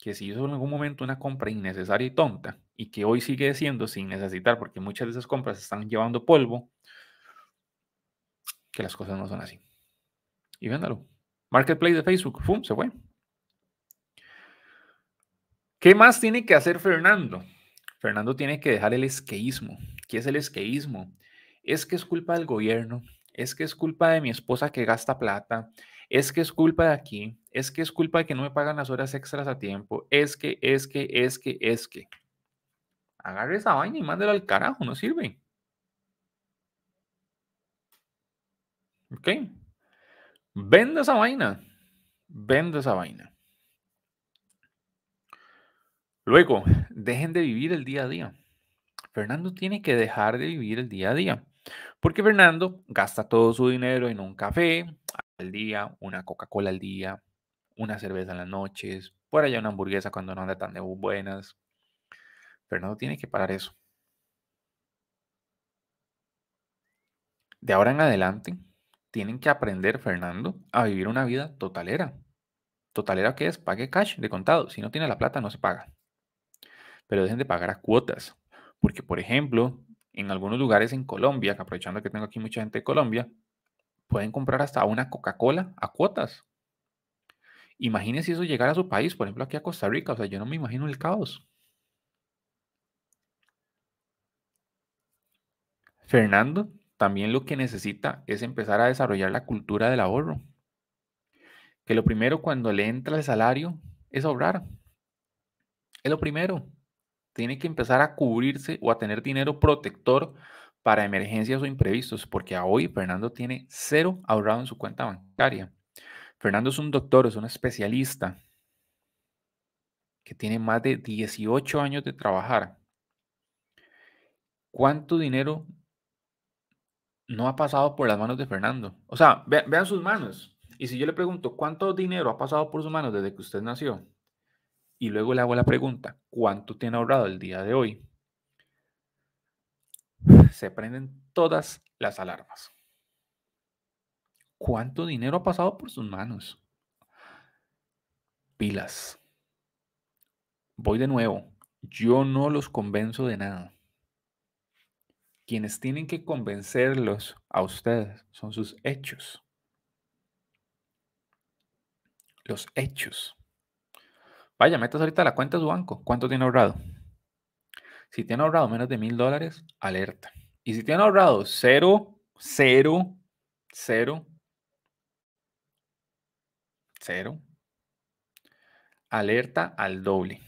que si hizo en algún momento una compra innecesaria y tonta y que hoy sigue siendo sin necesitar porque muchas de esas compras están llevando polvo, que las cosas no son así. Y véndalo. Marketplace de Facebook, ¡fum! Se fue. ¿Qué más tiene que hacer Fernando? Fernando tiene que dejar el esqueísmo que es el esqueísmo. Es que es culpa del gobierno, es que es culpa de mi esposa que gasta plata, es que es culpa de aquí, es que es culpa de que no me pagan las horas extras a tiempo, es que, es que, es que, es que. Agarre esa vaina y mándela al carajo, no sirve. ¿Ok? Vende esa vaina. Vende esa vaina. Luego, dejen de vivir el día a día. Fernando tiene que dejar de vivir el día a día. Porque Fernando gasta todo su dinero en un café al día, una Coca-Cola al día, una cerveza en las noches, por allá una hamburguesa cuando no anda tan de buenas. Fernando tiene que parar eso. De ahora en adelante, tienen que aprender, Fernando, a vivir una vida totalera. Totalera que es, pague cash de contado. Si no tiene la plata, no se paga. Pero dejen de pagar a cuotas. Porque, por ejemplo, en algunos lugares en Colombia, aprovechando que tengo aquí mucha gente de Colombia, pueden comprar hasta una Coca-Cola a cuotas. Imagínense eso llegar a su país, por ejemplo, aquí a Costa Rica. O sea, yo no me imagino el caos. Fernando también lo que necesita es empezar a desarrollar la cultura del ahorro. Que lo primero cuando le entra el salario es ahorrar. Es lo primero tiene que empezar a cubrirse o a tener dinero protector para emergencias o imprevistos, porque hoy Fernando tiene cero ahorrado en su cuenta bancaria. Fernando es un doctor, es un especialista que tiene más de 18 años de trabajar. ¿Cuánto dinero no ha pasado por las manos de Fernando? O sea, vean sus manos. Y si yo le pregunto, ¿cuánto dinero ha pasado por sus manos desde que usted nació? y luego le hago la pregunta, ¿cuánto tiene ahorrado el día de hoy? Se prenden todas las alarmas. ¿Cuánto dinero ha pasado por sus manos? Pilas. Voy de nuevo. Yo no los convenzo de nada. Quienes tienen que convencerlos a ustedes son sus hechos. Los hechos. Vaya, metas ahorita la cuenta de su banco. ¿Cuánto tiene ahorrado? Si tiene ahorrado menos de mil dólares, alerta. Y si tiene ahorrado cero, cero, cero, cero, alerta al doble.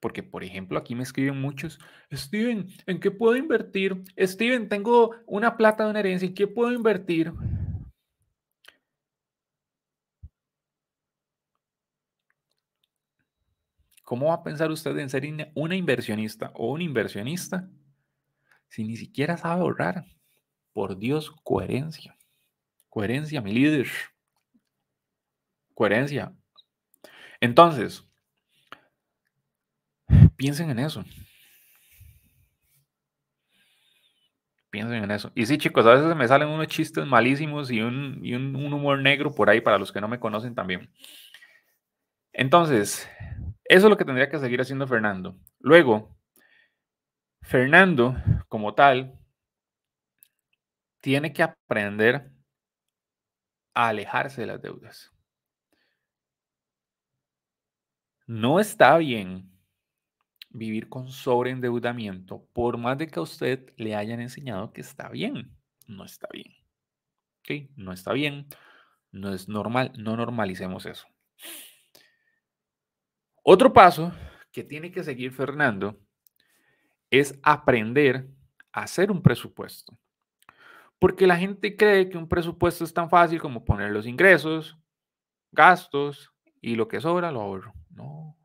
Porque, por ejemplo, aquí me escriben muchos, Steven, ¿en qué puedo invertir? Steven, tengo una plata de una herencia, ¿en qué puedo invertir? ¿Cómo va a pensar usted en ser una inversionista o un inversionista si ni siquiera sabe ahorrar? Por Dios, coherencia. Coherencia, mi líder. Coherencia. Entonces, piensen en eso. Piensen en eso. Y sí, chicos, a veces me salen unos chistes malísimos y un, humor negro por ahí para los que no me conocen también. Entonces, eso es lo que tendría que seguir haciendo Fernando. Luego, Fernando, como tal, tiene que aprender a alejarse de las deudas. No está bien vivir con sobreendeudamiento, por más de que a usted le hayan enseñado que está bien. No está bien. No está bien. No es normal. No normalicemos eso. Otro paso que tiene que seguir Fernando es aprender a hacer un presupuesto. Porque la gente cree que un presupuesto es tan fácil como poner los ingresos, gastos y lo que sobra lo ahorro. No,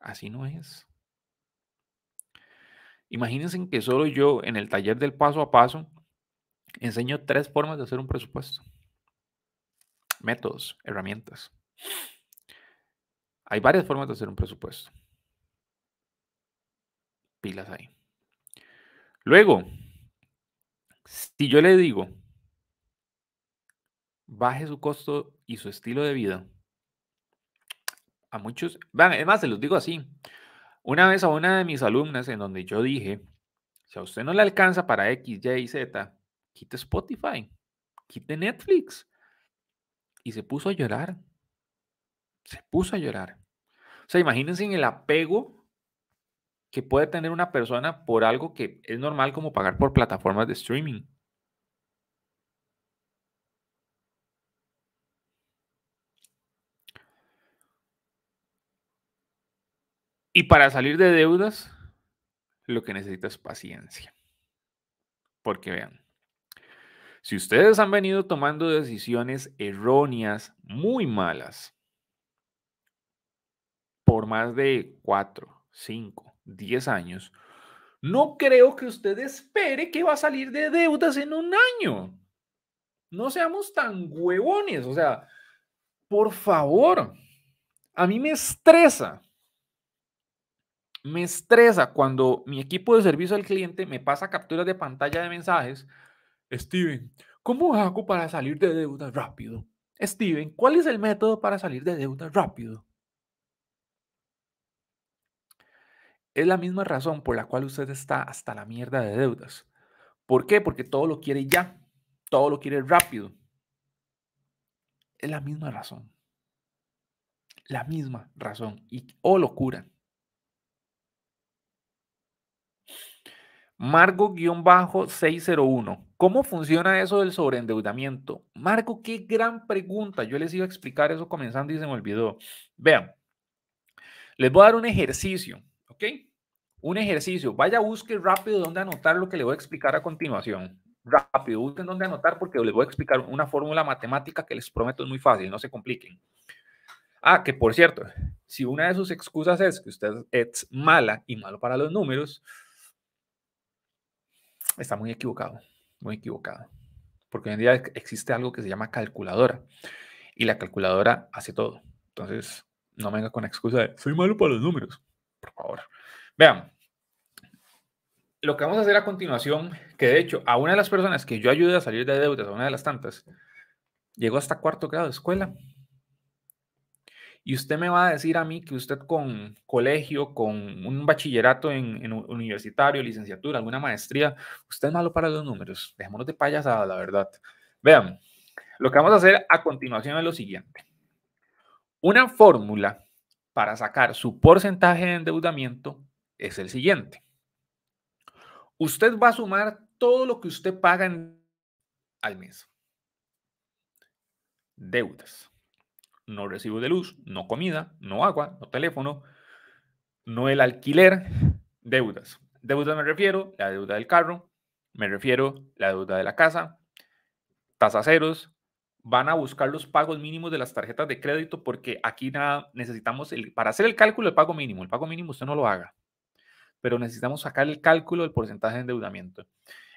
así no es. Imagínense que solo yo en el taller del paso a paso enseño tres formas de hacer un presupuesto. Métodos, herramientas. Hay varias formas de hacer un presupuesto. Pilas ahí. Luego, si yo le digo, baje su costo y su estilo de vida, a muchos, vean, además se los digo así. Una vez a una de mis alumnas en donde yo dije, si a usted no le alcanza para X, Y y Z, quite Spotify, quite Netflix. Y se puso a llorar. Se puso a llorar sea, imagínense en el apego que puede tener una persona por algo que es normal como pagar por plataformas de streaming. Y para salir de deudas, lo que necesita es paciencia. Porque vean, si ustedes han venido tomando decisiones erróneas, muy malas, por más de 4, 5, 10 años, no creo que usted espere que va a salir de deudas en un año. No seamos tan huevones, o sea, por favor, a mí me estresa. Me estresa cuando mi equipo de servicio al cliente me pasa capturas de pantalla de mensajes. Steven, ¿cómo hago para salir de deudas rápido? Steven, ¿cuál es el método para salir de deudas rápido? Es la misma razón por la cual usted está hasta la mierda de deudas. ¿Por qué? Porque todo lo quiere ya, todo lo quiere rápido. Es la misma razón. La misma razón. Y, oh, locura. Margo-601. ¿Cómo funciona eso del sobreendeudamiento? Margo, qué gran pregunta. Yo les iba a explicar eso comenzando y se me olvidó. Vean, les voy a dar un ejercicio un ejercicio. Vaya, busque rápido dónde anotar lo que le voy a explicar a continuación. Rápido, busquen dónde anotar porque le voy a explicar una fórmula matemática que les prometo es muy fácil, no se compliquen. Ah, que por cierto, si una de sus excusas es que usted es mala y malo para los números, está muy equivocado, muy equivocado. Porque hoy en día existe algo que se llama calculadora y la calculadora hace todo. Entonces, no venga con excusa de soy malo para los números por favor. Vean, lo que vamos a hacer a continuación, que de hecho a una de las personas que yo ayude a salir de deudas, a una de las tantas, llegó hasta cuarto grado de escuela. Y usted me va a decir a mí que usted con colegio, con un bachillerato en, en universitario, licenciatura, alguna maestría, usted es malo para los números. Dejémonos de payasada, la verdad. Vean, lo que vamos a hacer a continuación es lo siguiente. Una fórmula para sacar su porcentaje de endeudamiento es el siguiente. Usted va a sumar todo lo que usted paga al mes. Deudas. No recibo de luz, no comida, no agua, no teléfono, no el alquiler, deudas. Deudas me refiero, la deuda del carro, me refiero la deuda de la casa, tasas ceros, van a buscar los pagos mínimos de las tarjetas de crédito porque aquí nada, necesitamos, para hacer el cálculo del pago mínimo, el pago mínimo usted no lo haga, pero necesitamos sacar el cálculo del porcentaje de endeudamiento.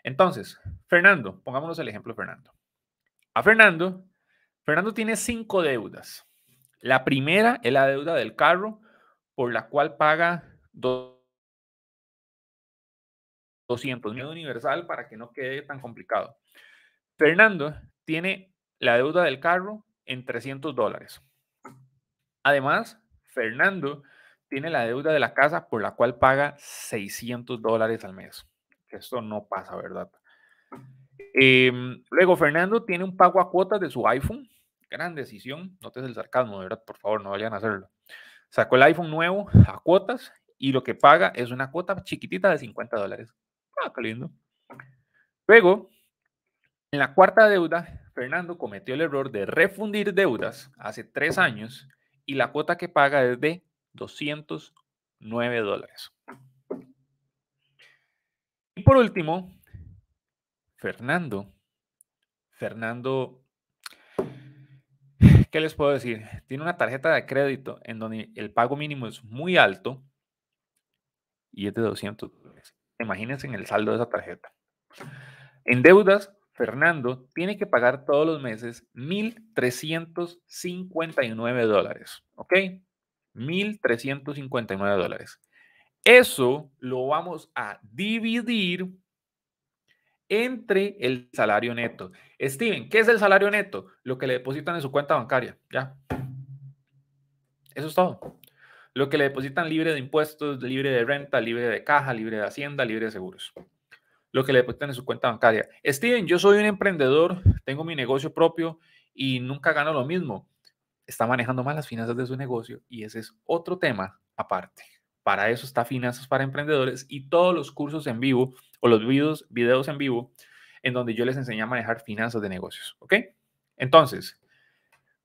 Entonces, Fernando, pongámonos el ejemplo Fernando. A Fernando, Fernando tiene cinco deudas. La primera es la deuda del carro, por la cual paga 200 de universal para que no quede tan complicado. Fernando tiene la deuda del carro en 300 dólares. Además, Fernando tiene la deuda de la casa por la cual paga 600 dólares al mes. Esto no pasa, ¿verdad? Em, luego, Fernando tiene un pago a cuotas de su iPhone. Gran decisión. Notes el sarcasmo, ¿verdad? Por favor, no vayan a hacerlo. Sacó el iPhone nuevo a cuotas y lo que paga es una cuota chiquitita de 50 dólares. Ah, qué lindo. Luego, en la cuarta deuda, Fernando cometió el error de refundir deudas hace tres años y la cuota que paga es de 209 dólares. Y por último, Fernando. Fernando, ¿qué les puedo decir? Tiene una tarjeta de crédito en donde el pago mínimo es muy alto y es de 200 dólares. Imagínense en el saldo de esa tarjeta. En deudas Fernando tiene que pagar todos los meses 1.359 dólares, ¿ok? 1.359 dólares. Eso lo vamos a dividir entre el salario neto. Steven, ¿qué es el salario neto? Lo que le depositan en su cuenta bancaria, ya. Eso es todo. Lo que le depositan libre de impuestos, libre de renta, libre de caja, libre de hacienda, libre de seguros lo que le depositan en su cuenta bancaria. Steven, yo soy un emprendedor, tengo mi negocio propio y nunca gano lo mismo. Está manejando mal las finanzas de su negocio y ese es otro tema aparte. Para eso está Finanzas para Emprendedores y todos los cursos en vivo o los videos, videos en vivo en donde yo les enseñé a manejar finanzas de negocios, ¿ok? Entonces,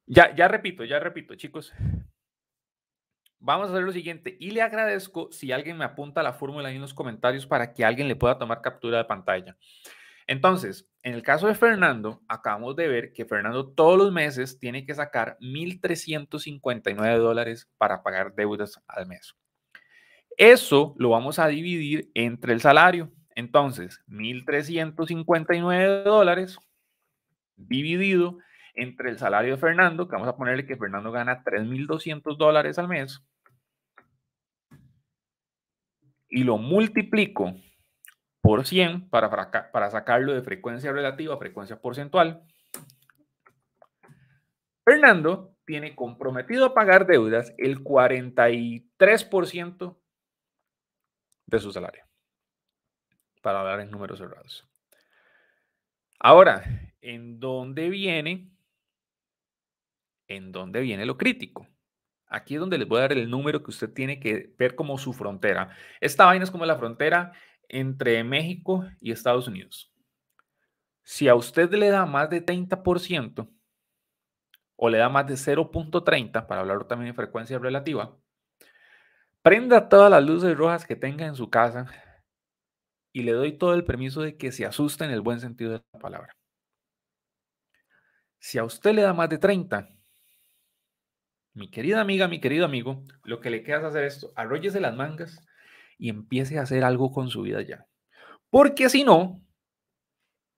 ya, ya repito, ya repito, chicos, Vamos a hacer lo siguiente. Y le agradezco si alguien me apunta la fórmula ahí en los comentarios para que alguien le pueda tomar captura de pantalla. Entonces, en el caso de Fernando, acabamos de ver que Fernando todos los meses tiene que sacar 1.359 dólares para pagar deudas al mes. Eso lo vamos a dividir entre el salario. Entonces, 1.359 dólares dividido entre el salario de Fernando, que vamos a ponerle que Fernando gana 3.200 dólares al mes, y lo multiplico por 100 para, sacarlo de frecuencia relativa a frecuencia porcentual, Fernando tiene comprometido a pagar deudas el 43% de su salario, para hablar en números cerrados. Ahora, ¿en dónde viene? ¿En dónde viene lo crítico? Aquí es donde les voy a dar el número que usted tiene que ver como su frontera. Esta vaina es como la frontera entre México y Estados Unidos. Si a usted le da más de 30% o le da más de 0.30, para hablar también de frecuencia relativa, prenda todas las luces rojas que tenga en su casa y le doy todo el permiso de que se asuste en el buen sentido de la palabra. Si a usted le da más de 30, mi querida amiga, mi querido amigo, lo que le queda es hacer esto, arrollese las mangas y empiece a hacer algo con su vida ya. Porque si no,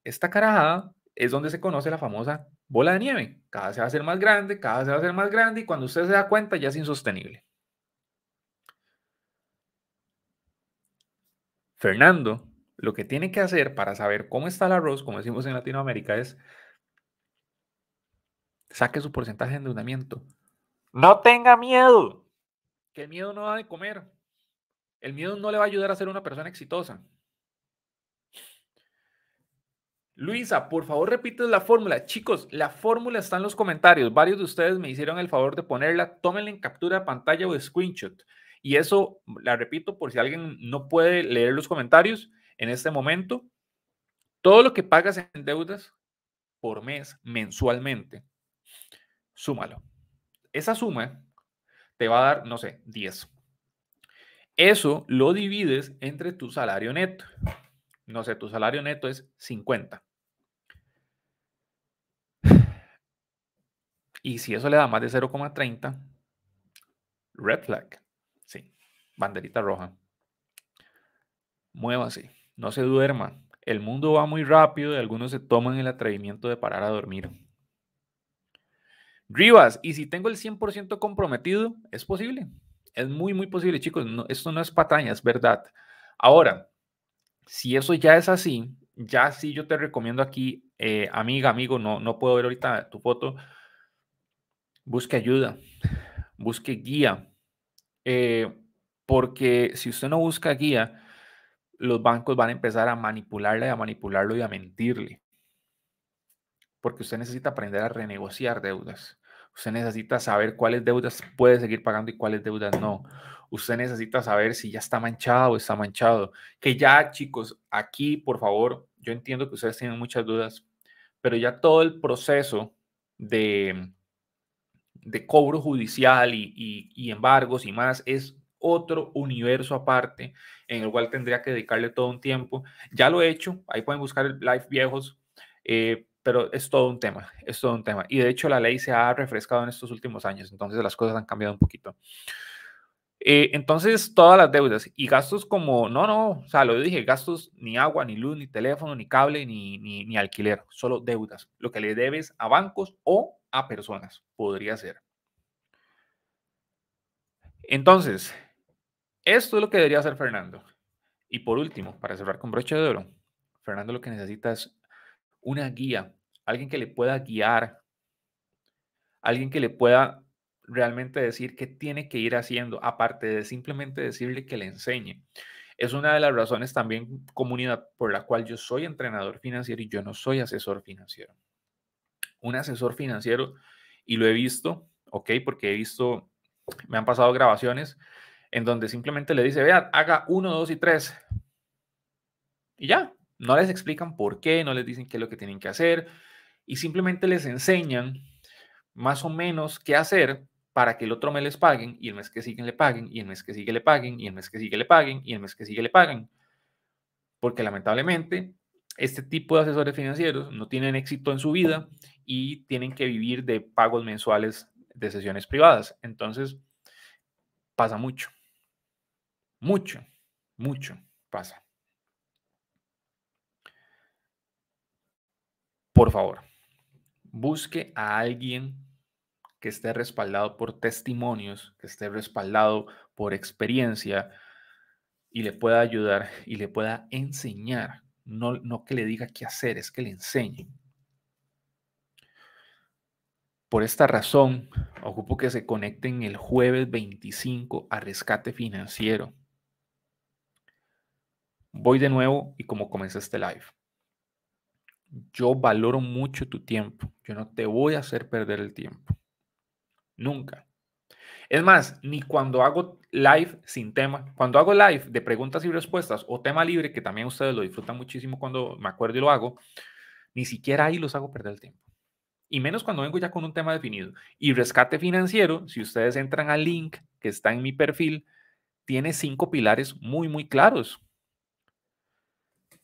esta carajada es donde se conoce la famosa bola de nieve. Cada vez se va a hacer más grande, cada vez se va a hacer más grande y cuando usted se da cuenta ya es insostenible. Fernando, lo que tiene que hacer para saber cómo está el arroz, como decimos en Latinoamérica, es saque su porcentaje de endeudamiento, no tenga miedo. Que el miedo no va de comer. El miedo no le va a ayudar a ser una persona exitosa. Luisa, por favor repites la fórmula. Chicos, la fórmula está en los comentarios. Varios de ustedes me hicieron el favor de ponerla. Tómenla en captura de pantalla o screenshot. Y eso, la repito, por si alguien no puede leer los comentarios en este momento. Todo lo que pagas en deudas por mes, mensualmente, súmalo. Esa suma te va a dar, no sé, 10. Eso lo divides entre tu salario neto. No sé, tu salario neto es 50. Y si eso le da más de 0,30, red flag. Sí, banderita roja. Muévase, no se duerma. El mundo va muy rápido y algunos se toman el atrevimiento de parar a dormir. Rivas, y si tengo el 100% comprometido, es posible. Es muy, muy posible, chicos. esto no es pataña, es verdad. Ahora, si eso ya es así, ya sí yo te recomiendo aquí, eh, amiga, amigo, no, no puedo ver ahorita tu foto, busque ayuda, busque guía, eh, porque si usted no busca guía, los bancos van a empezar a manipularle, a manipularlo y a mentirle, porque usted necesita aprender a renegociar deudas. Usted necesita saber cuáles deudas puede seguir pagando y cuáles deudas no. Usted necesita saber si ya está manchado o está manchado. Que ya, chicos, aquí, por favor, yo entiendo que ustedes tienen muchas dudas, pero ya todo el proceso de, de cobro judicial y, embargos y más es otro universo aparte en el cual tendría que dedicarle todo un tiempo. Ya lo he hecho, ahí pueden buscar el live viejos, eh, pero es todo un tema, es todo un tema. Y de hecho la ley se ha refrescado en estos últimos años, entonces las cosas han cambiado un poquito. Eh, entonces, todas las deudas y gastos como, no, no, o sea, lo dije, gastos ni agua, ni luz, ni teléfono, ni cable, ni, ni, ni alquiler, solo deudas, lo que le debes a bancos o a personas, podría ser. Entonces, esto es lo que debería hacer Fernando. Y por último, para cerrar con broche de oro, Fernando lo que necesita es una guía, alguien que le pueda guiar, alguien que le pueda realmente decir qué tiene que ir haciendo, aparte de simplemente decirle que le enseñe. Es una de las razones también, comunidad, por la cual yo soy entrenador financiero y yo no soy asesor financiero. Un asesor financiero, y lo he visto, ¿ok? Porque he visto, me han pasado grabaciones en donde simplemente le dice, vea, haga uno, dos y tres. Y ya, no les explican por qué, no les dicen qué es lo que tienen que hacer y simplemente les enseñan más o menos qué hacer para que el otro mes les paguen y el mes que sigue le paguen y el mes que sigue le paguen y el mes que sigue le paguen y el mes que sigue le paguen. Porque lamentablemente este tipo de asesores financieros no tienen éxito en su vida y tienen que vivir de pagos mensuales de sesiones privadas. Entonces pasa mucho, mucho, mucho pasa. por favor, busque a alguien que esté respaldado por testimonios, que esté respaldado por experiencia y le pueda ayudar y le pueda enseñar. No, no que le diga qué hacer, es que le enseñe. Por esta razón, ocupo que se conecten el jueves 25 a Rescate Financiero. Voy de nuevo y como comienza este live yo valoro mucho tu tiempo. Yo no te voy a hacer perder el tiempo. Nunca. Es más, ni cuando hago live sin tema, cuando hago live de preguntas y respuestas o tema libre, que también ustedes lo disfrutan muchísimo cuando me acuerdo y lo hago, ni siquiera ahí los hago perder el tiempo. Y menos cuando vengo ya con un tema definido. Y rescate financiero, si ustedes entran al link que está en mi perfil, tiene cinco pilares muy, muy claros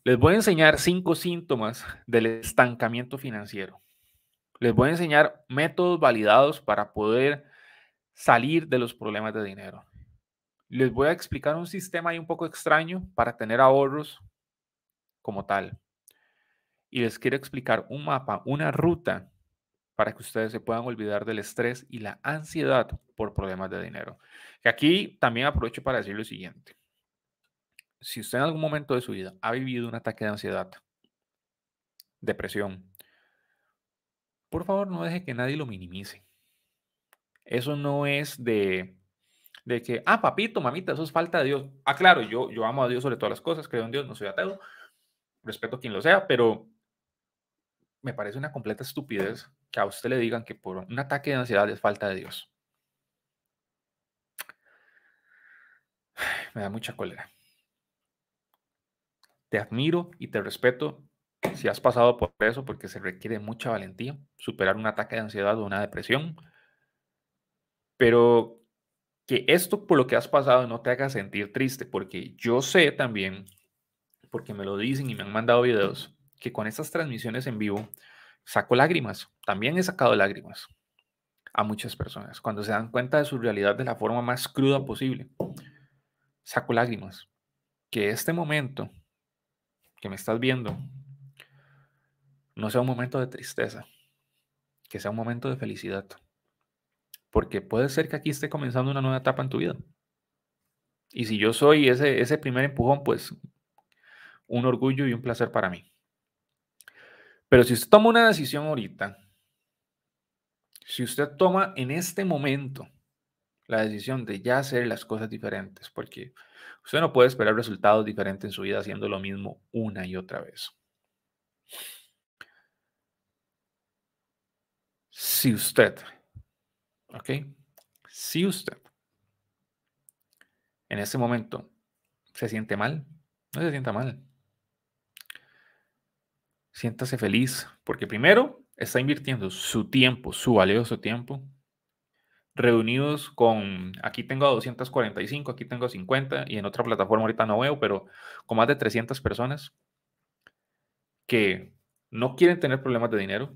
les voy a enseñar cinco síntomas del estancamiento financiero. Les voy a enseñar métodos validados para poder salir de los problemas de dinero. Les voy a explicar un sistema ahí un poco extraño para tener ahorros como tal. Y les quiero explicar un mapa, una ruta para que ustedes se puedan olvidar del estrés y la ansiedad por problemas de dinero. Y aquí también aprovecho para decir lo siguiente si usted en algún momento de su vida ha vivido un ataque de ansiedad, depresión, por favor no deje que nadie lo minimice. Eso no es de, de que, ah, papito, mamita, eso es falta de Dios. Ah, claro, yo, yo amo a Dios sobre todas las cosas, creo en Dios, no soy ateo, respeto a quien lo sea, pero me parece una completa estupidez que a usted le digan que por un ataque de ansiedad es falta de Dios. (sighs) Me da mucha cólera te admiro y te respeto si has pasado por eso, porque se requiere mucha valentía superar un ataque de ansiedad o una depresión. Pero que esto por lo que has pasado no te haga sentir triste, porque yo sé también, porque me lo dicen y me han mandado videos, que con estas transmisiones en vivo saco lágrimas. También he sacado lágrimas a muchas personas cuando se dan cuenta de su realidad de la forma más cruda posible. Saco lágrimas. Que este momento que me estás viendo, no sea un momento de tristeza, que sea un momento de felicidad. Porque puede ser que aquí esté comenzando una nueva etapa en tu vida. Y si yo soy ese, ese primer empujón, pues un orgullo y un placer para mí. Pero si usted toma una decisión ahorita, si usted toma en este momento la decisión de ya hacer las cosas diferentes, porque usted no puede esperar resultados diferentes en su vida haciendo lo mismo una y otra vez. Si usted, ¿ok? Si usted en ese momento se siente mal, no se sienta mal. Siéntase feliz, porque primero está invirtiendo su tiempo, su valioso tiempo, reunidos con, aquí tengo a 245, aquí tengo 50 y en otra plataforma ahorita no veo, pero con más de 300 personas que no quieren tener problemas de dinero,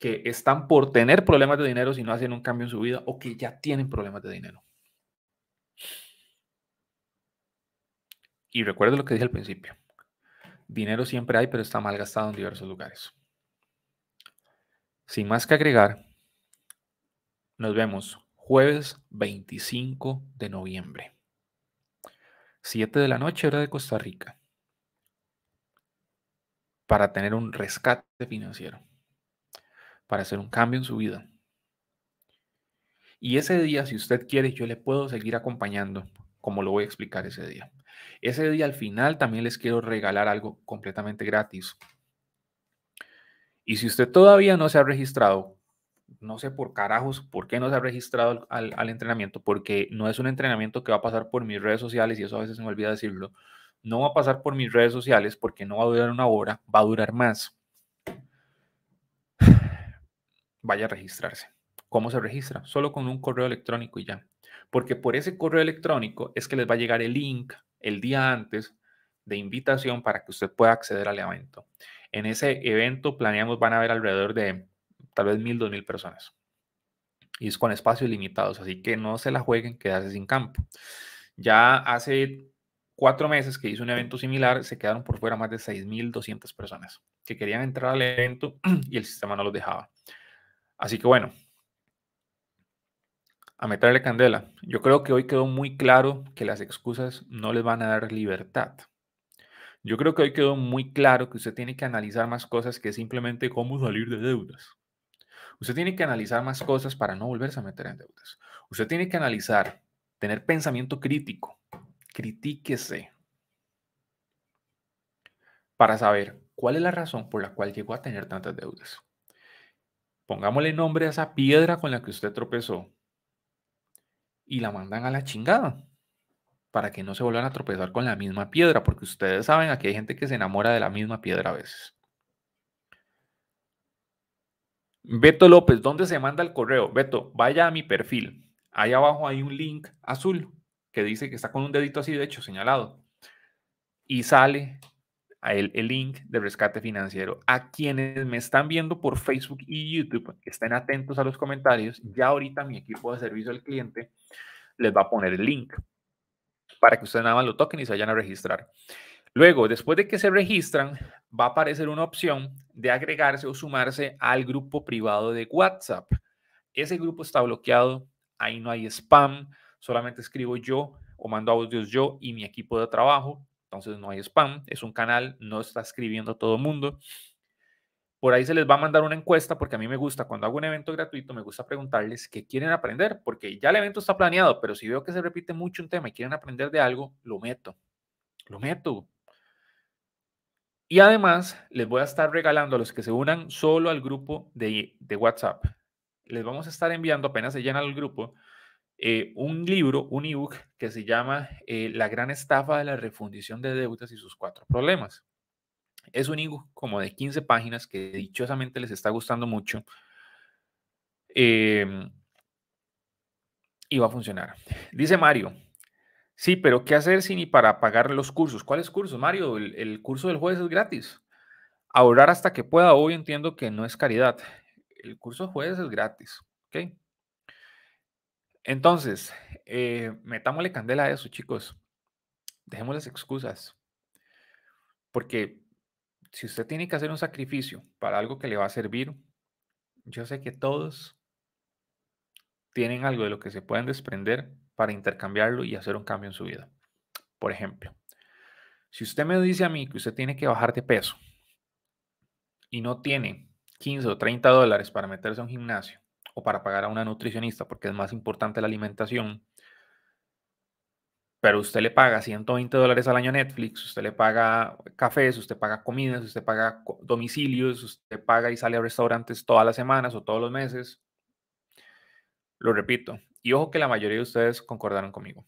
que están por tener problemas de dinero si no hacen un cambio en su vida o que ya tienen problemas de dinero. Y recuerdo lo que dije al principio. Dinero siempre hay, pero está mal gastado en diversos lugares. Sin más que agregar, nos vemos jueves 25 de noviembre. 7 de la noche, hora de Costa Rica. Para tener un rescate financiero. Para hacer un cambio en su vida. Y ese día, si usted quiere, yo le puedo seguir acompañando, como lo voy a explicar ese día. Ese día al final también les quiero regalar algo completamente gratis. Y si usted todavía no se ha registrado no sé por carajos por qué no se ha registrado al, entrenamiento, porque no es un entrenamiento que va a pasar por mis redes sociales, y eso a veces me olvida decirlo, no va a pasar por mis redes sociales porque no va a durar una hora, va a durar más. (sighs) Vaya a registrarse. ¿Cómo se registra? Solo con un correo electrónico y ya. Porque por ese correo electrónico es que les va a llegar el link el día antes de invitación para que usted pueda acceder al evento. En ese evento planeamos van a haber alrededor de tal vez mil, dos mil personas. Y es con espacios limitados, así que no se la jueguen, quedarse sin campo. Ya hace cuatro meses que hice un evento similar, se quedaron por fuera más de 6.200 personas que querían entrar al evento (clears throat) y el sistema no los dejaba. Así que bueno, a meterle candela. Yo creo que hoy quedó muy claro que las excusas no les van a dar libertad. Yo creo que hoy quedó muy claro que usted tiene que analizar más cosas que simplemente cómo salir de deudas. Usted tiene que analizar más cosas para no volverse a meter en deudas. Usted tiene que analizar, tener pensamiento crítico. Critíquese para saber cuál es la razón por la cual llegó a tener tantas deudas. Pongámosle nombre a esa piedra con la que usted tropezó y la mandan a la chingada para que no se vuelvan a tropezar con la misma piedra, porque ustedes saben, aquí hay gente que se enamora de la misma piedra a veces. Beto López, ¿dónde se manda el correo? Beto, vaya a mi perfil. Ahí abajo hay un link azul que dice que está con un dedito así, de hecho, señalado. Y sale el, el, link de rescate financiero. A quienes me están viendo por Facebook y YouTube, que estén atentos a los comentarios. Ya ahorita mi equipo de servicio al cliente les va a poner el link para que ustedes nada más lo toquen y se vayan a registrar. Luego, después de que se registran, va a aparecer una opción de agregarse o sumarse al grupo privado de WhatsApp. Ese grupo está bloqueado, ahí no hay spam, solamente escribo yo o mando audios yo y mi equipo de trabajo, entonces no hay spam, es un canal, no está escribiendo todo el mundo. Por ahí se les va a mandar una encuesta porque a mí me gusta, cuando hago un evento gratuito, me gusta preguntarles qué quieren aprender, porque ya el evento está planeado, pero si veo que se repite mucho un tema y quieren aprender de algo, lo meto, lo meto, y además, les voy a estar regalando a los que se unan solo al grupo de, WhatsApp. Les vamos a estar enviando, apenas se llena el grupo, eh, un libro, un ebook que se llama eh, La gran estafa de la refundición de deudas y sus cuatro problemas. Es un ebook como de 15 páginas que dichosamente les está gustando mucho. Em, y va a funcionar. Dice Mario, Sí, pero ¿qué hacer si ni para pagar los cursos? ¿Cuál ¿Cuáles curso, Mario? El, curso del jueves es gratis. Ahorrar hasta que pueda. Hoy entiendo que no es caridad. El curso del jueves es gratis. ¿Ok? Entonces, eh, metámosle candela a eso, chicos. Dejemos las excusas. Porque si usted tiene que hacer un sacrificio para algo que le va a servir, yo sé que todos tienen algo de lo que se pueden desprender para intercambiarlo y hacer un cambio en su vida. Por ejemplo, si usted me dice a mí que usted tiene que bajar de peso y no tiene 15 o 30 dólares para meterse a un gimnasio o para pagar a una nutricionista porque es más importante la alimentación, pero usted le paga 120 dólares al año Netflix, usted le paga cafés, usted paga comidas, usted paga domicilios, usted paga y sale a restaurantes todas las semanas o todos los meses. Lo repito, y ojo que la mayoría de ustedes concordaron conmigo.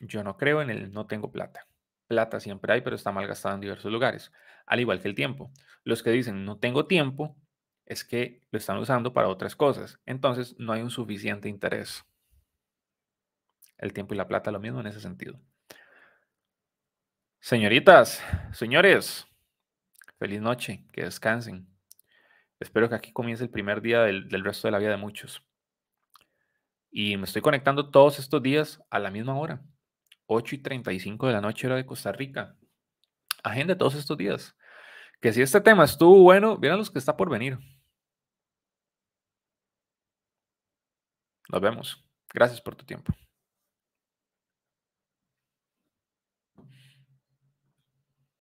Yo no creo en el no tengo plata. Plata siempre hay, pero está malgastada en diversos lugares, al igual que el tiempo. Los que dicen no tengo tiempo es que lo están usando para otras cosas. Entonces no hay un suficiente interés. El tiempo y la plata lo mismo en ese sentido. Señoritas, señores, feliz noche, que descansen. Espero que aquí comience el primer día del resto de la vida de muchos. Y me estoy conectando todos estos días a la misma hora, 8 y 35 de la noche hora de Costa Rica. Agenda todos estos días. Que si este tema estuvo bueno, vienen los que está por venir. Nos vemos. Gracias por tu tiempo.